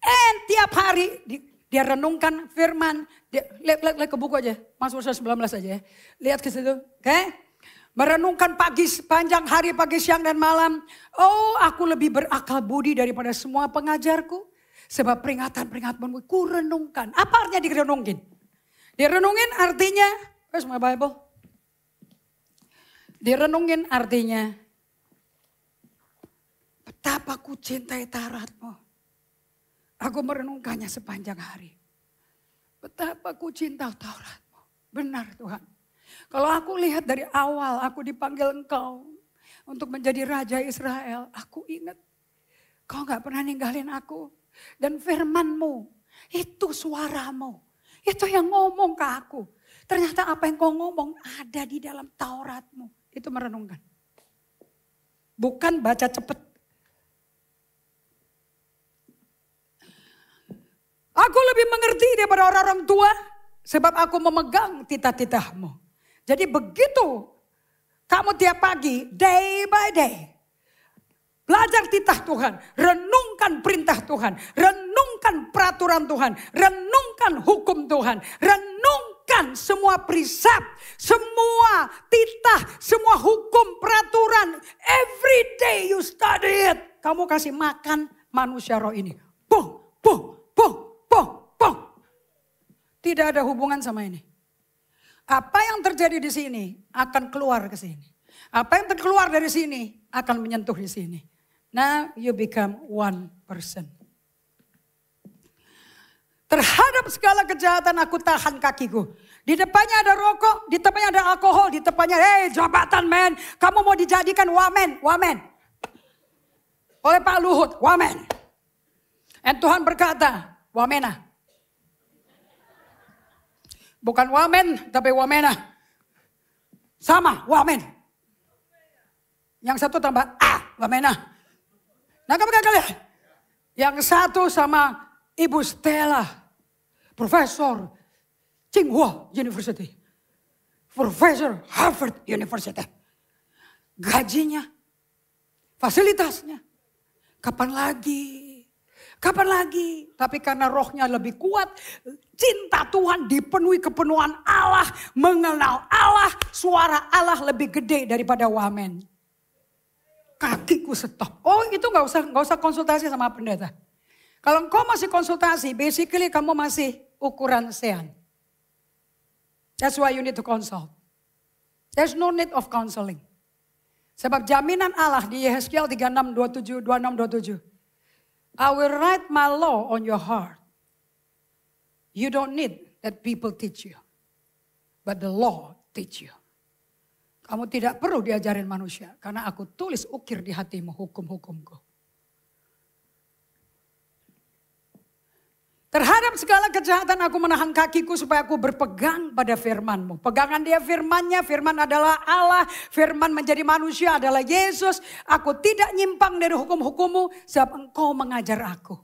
And tiap hari dia renungkan firman. Dia, lihat, lihat, lihat ke buku aja, Mazmur 19 aja ya. Lihat ke situ, oke? Okay? Merenungkan pagi sepanjang hari, pagi siang dan malam. Oh aku lebih berakal budi daripada semua pengajarku. Sebab peringatan-peringatanmu ku renungkan. Apa artinya direnungin? Direnungin artinya, where's my Bible? Direnungin artinya Betapa ku cintai taratmu. Aku merenungkannya sepanjang hari. Betapa ku cinta Tauratmu. Benar Tuhan. Kalau aku lihat dari awal aku dipanggil engkau untuk menjadi Raja Israel. Aku ingat kau gak pernah ninggalin aku. Dan firmanmu itu suaramu. Itu yang ngomong ke aku. Ternyata apa yang kau ngomong ada di dalam Tauratmu. Itu merenungkan. Bukan baca cepet. Aku lebih mengerti daripada orang-orang tua sebab aku memegang titah-titahmu. Jadi begitu kamu tiap pagi, day by day, belajar titah Tuhan, renungkan perintah Tuhan, renungkan peraturan Tuhan, renungkan hukum Tuhan, renungkan semua perisap, semua titah, semua hukum, peraturan. Every day you study it. Kamu kasih makan manusia roh ini. Tidak ada hubungan sama ini. Apa yang terjadi di sini akan keluar ke sini. Apa yang terkeluar dari sini akan menyentuh di sini. Nah, you become one person. Terhadap segala kejahatan aku tahan kakiku. Di depannya ada rokok, di depannya ada alkohol, di depannya hey jabatan men, kamu mau dijadikan wamen, wamen. Oleh Pak Luhut, wamen. Dan Tuhan berkata, wamenah. Bukan wamen, tapi wamena. Sama, wamen. Yang satu tambah ah wamena. Nah gak kalian? Ya? Yang satu sama Ibu Stella, Profesor Tsinghua University, Profesor Harvard University. Gajinya, fasilitasnya, kapan lagi? Kapan lagi? Tapi karena rohnya lebih kuat, cinta Tuhan dipenuhi kepenuhan Allah, mengenal Allah, suara Allah lebih gede daripada wamen. Kakiku stop. Oh itu gak usah nggak usah konsultasi sama pendeta. Kalau engkau masih konsultasi, basically kamu masih ukuran sean. That's why you need to consult. There's no need of counseling. Sebab jaminan Allah di Yeskiel 36, 27, 26, 27. I will write my law on your heart You don't need that people teach you. But the law teach you. Kamu tidak perlu diajarin manusia. Karena aku tulis ukir di hatimu hukum-hukumku. Terhadap segala kejahatan aku menahan kakiku supaya aku berpegang pada firmanmu. Pegangan dia firmannya, firman adalah Allah, firman menjadi manusia adalah Yesus. Aku tidak nyimpang dari hukum-hukummu sebab engkau mengajar aku.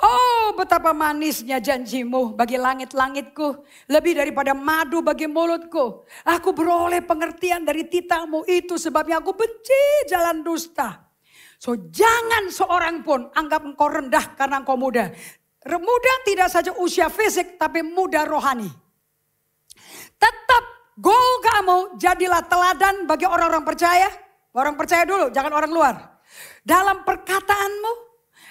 Oh betapa manisnya janjimu bagi langit-langitku. Lebih daripada madu bagi mulutku. Aku beroleh pengertian dari titamu itu sebabnya aku benci jalan dusta. So jangan seorang pun anggap engkau rendah karena engkau muda. Muda tidak saja usia fisik tapi muda rohani. Tetap goal kamu jadilah teladan bagi orang-orang percaya. Orang percaya dulu jangan orang luar. Dalam perkataanmu,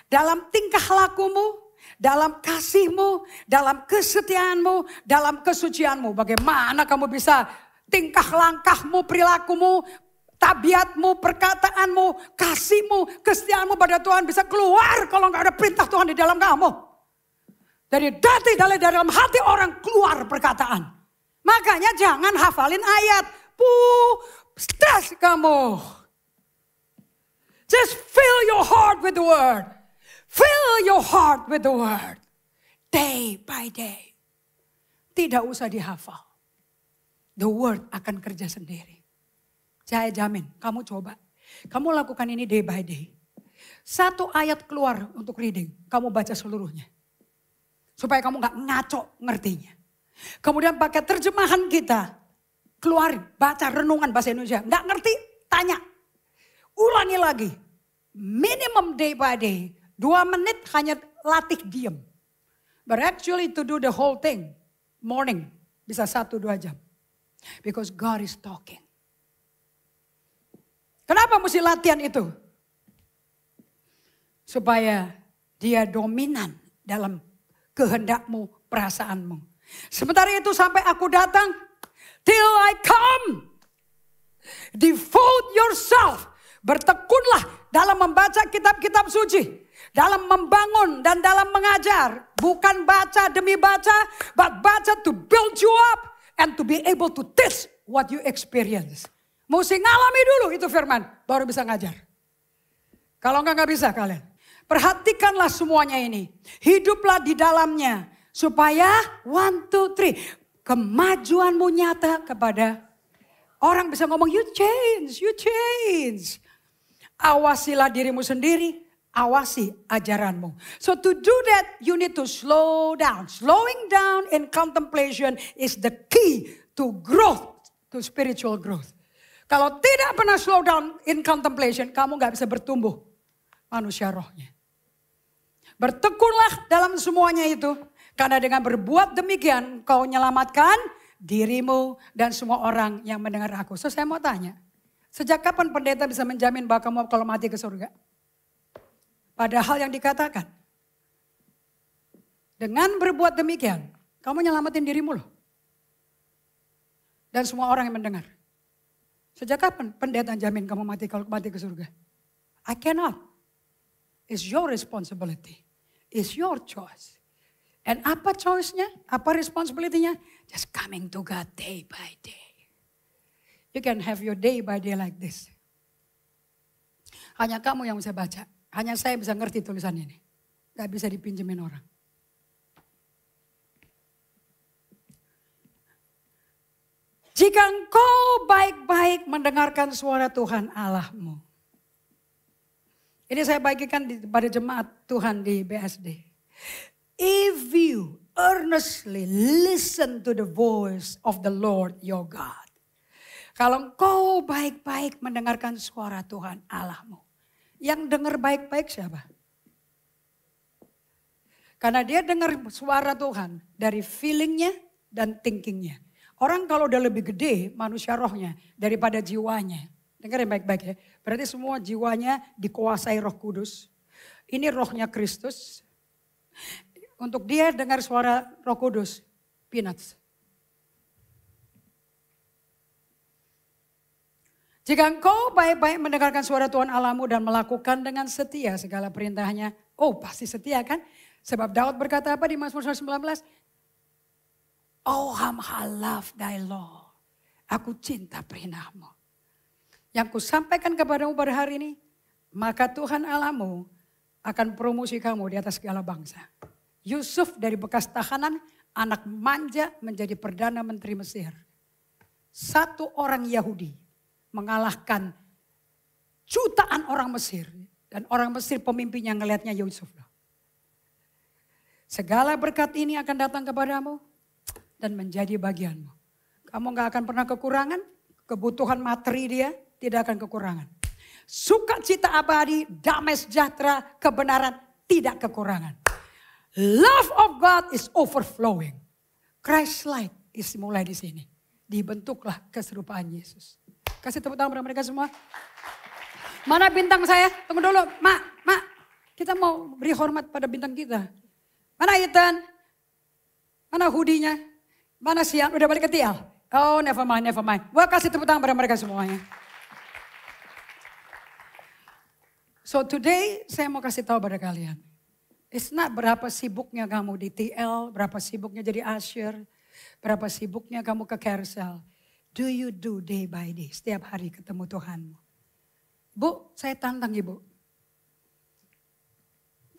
dalam tingkah lakumu, dalam kasihmu, dalam kesetiaanmu, dalam kesucianmu. Bagaimana kamu bisa tingkah langkahmu, perilakumu, tabiatmu, perkataanmu, kasihmu, kesetiaanmu pada Tuhan bisa keluar kalau nggak ada perintah Tuhan di dalam kamu. Dari dati dari dalam hati orang keluar perkataan. Makanya jangan hafalin ayat. Bu, stres kamu. Just fill your heart with the word. Fill your heart with the word. Day by day. Tidak usah dihafal. The word akan kerja sendiri. Saya jamin, kamu coba. Kamu lakukan ini day by day. Satu ayat keluar untuk reading, kamu baca seluruhnya. Supaya kamu gak ngaco ngertinya. Kemudian pakai terjemahan kita. Keluarin, baca renungan bahasa Indonesia. Gak ngerti, tanya. Ulangi lagi. Minimum day by day, Dua menit hanya latih diem. But actually to do the whole thing, morning, bisa satu dua jam. Because God is talking. Kenapa mesti latihan itu? Supaya dia dominan dalam kehendakmu, perasaanmu. Sementara itu sampai aku datang, till I come, devote yourself, bertekunlah dalam membaca kitab-kitab suci dalam membangun dan dalam mengajar. Bukan baca demi baca, but baca to build you up and to be able to teach what you experience. Mesti ngalami dulu itu firman, baru bisa ngajar. Kalau enggak, enggak bisa kalian. Perhatikanlah semuanya ini. Hiduplah di dalamnya. Supaya one, two, three. Kemajuanmu nyata kepada orang bisa ngomong you change, you change. Awasilah dirimu sendiri awasi ajaranmu. So to do that, you need to slow down. Slowing down in contemplation is the key to growth, to spiritual growth. Kalau tidak pernah slow down in contemplation, kamu gak bisa bertumbuh manusia rohnya. Bertekunlah dalam semuanya itu. Karena dengan berbuat demikian, kau menyelamatkan dirimu dan semua orang yang mendengar aku. So saya mau tanya, sejak kapan pendeta bisa menjamin bahwa kamu kalau mati ke surga? Padahal yang dikatakan. Dengan berbuat demikian, kamu nyelamatin dirimu loh. Dan semua orang yang mendengar. Sejak kapan pendeta jamin kamu mati kalau mati ke surga? I cannot. It's your responsibility. It's your choice. And apa choice-nya? Apa responsibility-nya? Just coming to God day by day. You can have your day by day like this. Hanya kamu yang bisa baca. Hanya saya bisa ngerti tulisan ini. Gak bisa dipinjemin orang. Jika engkau baik-baik mendengarkan suara Tuhan Allahmu. Ini saya bagikan pada jemaat Tuhan di BSD. If you earnestly listen to the voice of the Lord your God. Kalau engkau baik-baik mendengarkan suara Tuhan Allahmu. Yang dengar baik-baik siapa? Karena dia dengar suara Tuhan dari feelingnya dan thinkingnya. Orang kalau udah lebih gede manusia rohnya daripada jiwanya. dengar yang baik-baik ya. Berarti semua jiwanya dikuasai roh kudus. Ini rohnya Kristus. Untuk dia dengar suara roh kudus, peanuts. Jika engkau baik-baik mendengarkan suara Tuhan alamu dan melakukan dengan setia segala perintahnya. Oh pasti setia kan? Sebab Daud berkata apa di Mazmur 19, Oh ham halaf thy law. Aku cinta perintahmu. Yang kusampaikan kepadamu pada hari ini. Maka Tuhan alamu akan promosi kamu di atas segala bangsa. Yusuf dari bekas tahanan, anak manja menjadi Perdana Menteri Mesir. Satu orang Yahudi mengalahkan jutaan orang Mesir. Dan orang Mesir pemimpinnya ngelihatnya ya Yusuf. Segala berkat ini akan datang kepadamu dan menjadi bagianmu. Kamu gak akan pernah kekurangan, kebutuhan materi dia tidak akan kekurangan. Sukacita abadi, damai sejahtera, kebenaran tidak kekurangan. Love of God is overflowing. Christ light is mulai di sini. Dibentuklah keserupaan Yesus. Kasih tepuk tangan pada mereka semua. Mana bintang saya? Tunggu dulu, mak, mak. Kita mau beri hormat pada bintang kita. Mana Ethan? Mana hoodie-nya? Mana siang? Udah balik ke TL Oh, never mind, never mind. Gua kasih tepuk tangan pada mereka semuanya. So today saya mau kasih tahu pada kalian. It's not berapa sibuknya kamu di TL, berapa sibuknya jadi usher berapa sibuknya kamu ke carousel do you do day by day? Setiap hari ketemu Tuhanmu. Bu, saya tantang ibu.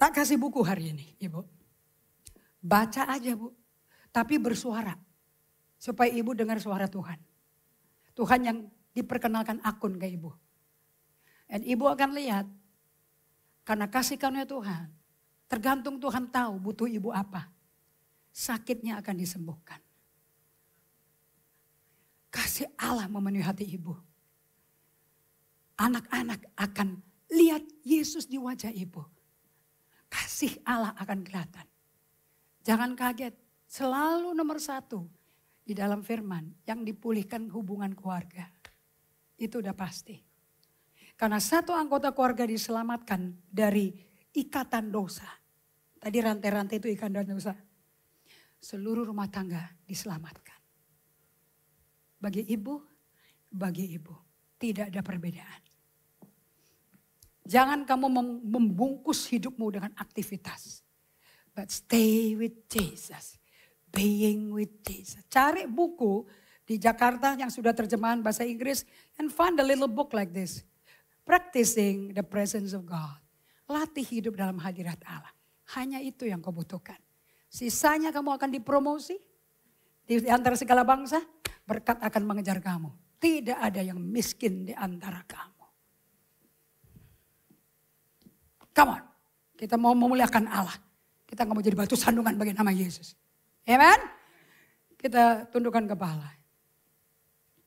Tak kasih buku hari ini, ibu. Baca aja, bu. Tapi bersuara. Supaya ibu dengar suara Tuhan. Tuhan yang diperkenalkan akun ke ibu. Dan ibu akan lihat. Karena kasih karunia Tuhan. Tergantung Tuhan tahu butuh ibu apa. Sakitnya akan disembuhkan kasih Allah memenuhi hati ibu. Anak-anak akan lihat Yesus di wajah ibu. Kasih Allah akan kelihatan. Jangan kaget, selalu nomor satu di dalam firman yang dipulihkan hubungan keluarga. Itu udah pasti. Karena satu anggota keluarga diselamatkan dari ikatan dosa. Tadi rantai-rantai itu ikatan dosa. Seluruh rumah tangga diselamatkan. Bagi ibu, bagi ibu. Tidak ada perbedaan. Jangan kamu membungkus hidupmu dengan aktivitas. But stay with Jesus. Being with Jesus. Cari buku di Jakarta yang sudah terjemahan bahasa Inggris. And find a little book like this. Practicing the presence of God. Latih hidup dalam hadirat Allah. Hanya itu yang kau butuhkan. Sisanya kamu akan dipromosi, di antara segala bangsa, berkat akan mengejar kamu. Tidak ada yang miskin di antara kamu. Come on. Kita mau memuliakan Allah. Kita nggak mau jadi batu sandungan bagi nama Yesus. Amen? Kita tundukkan kepala.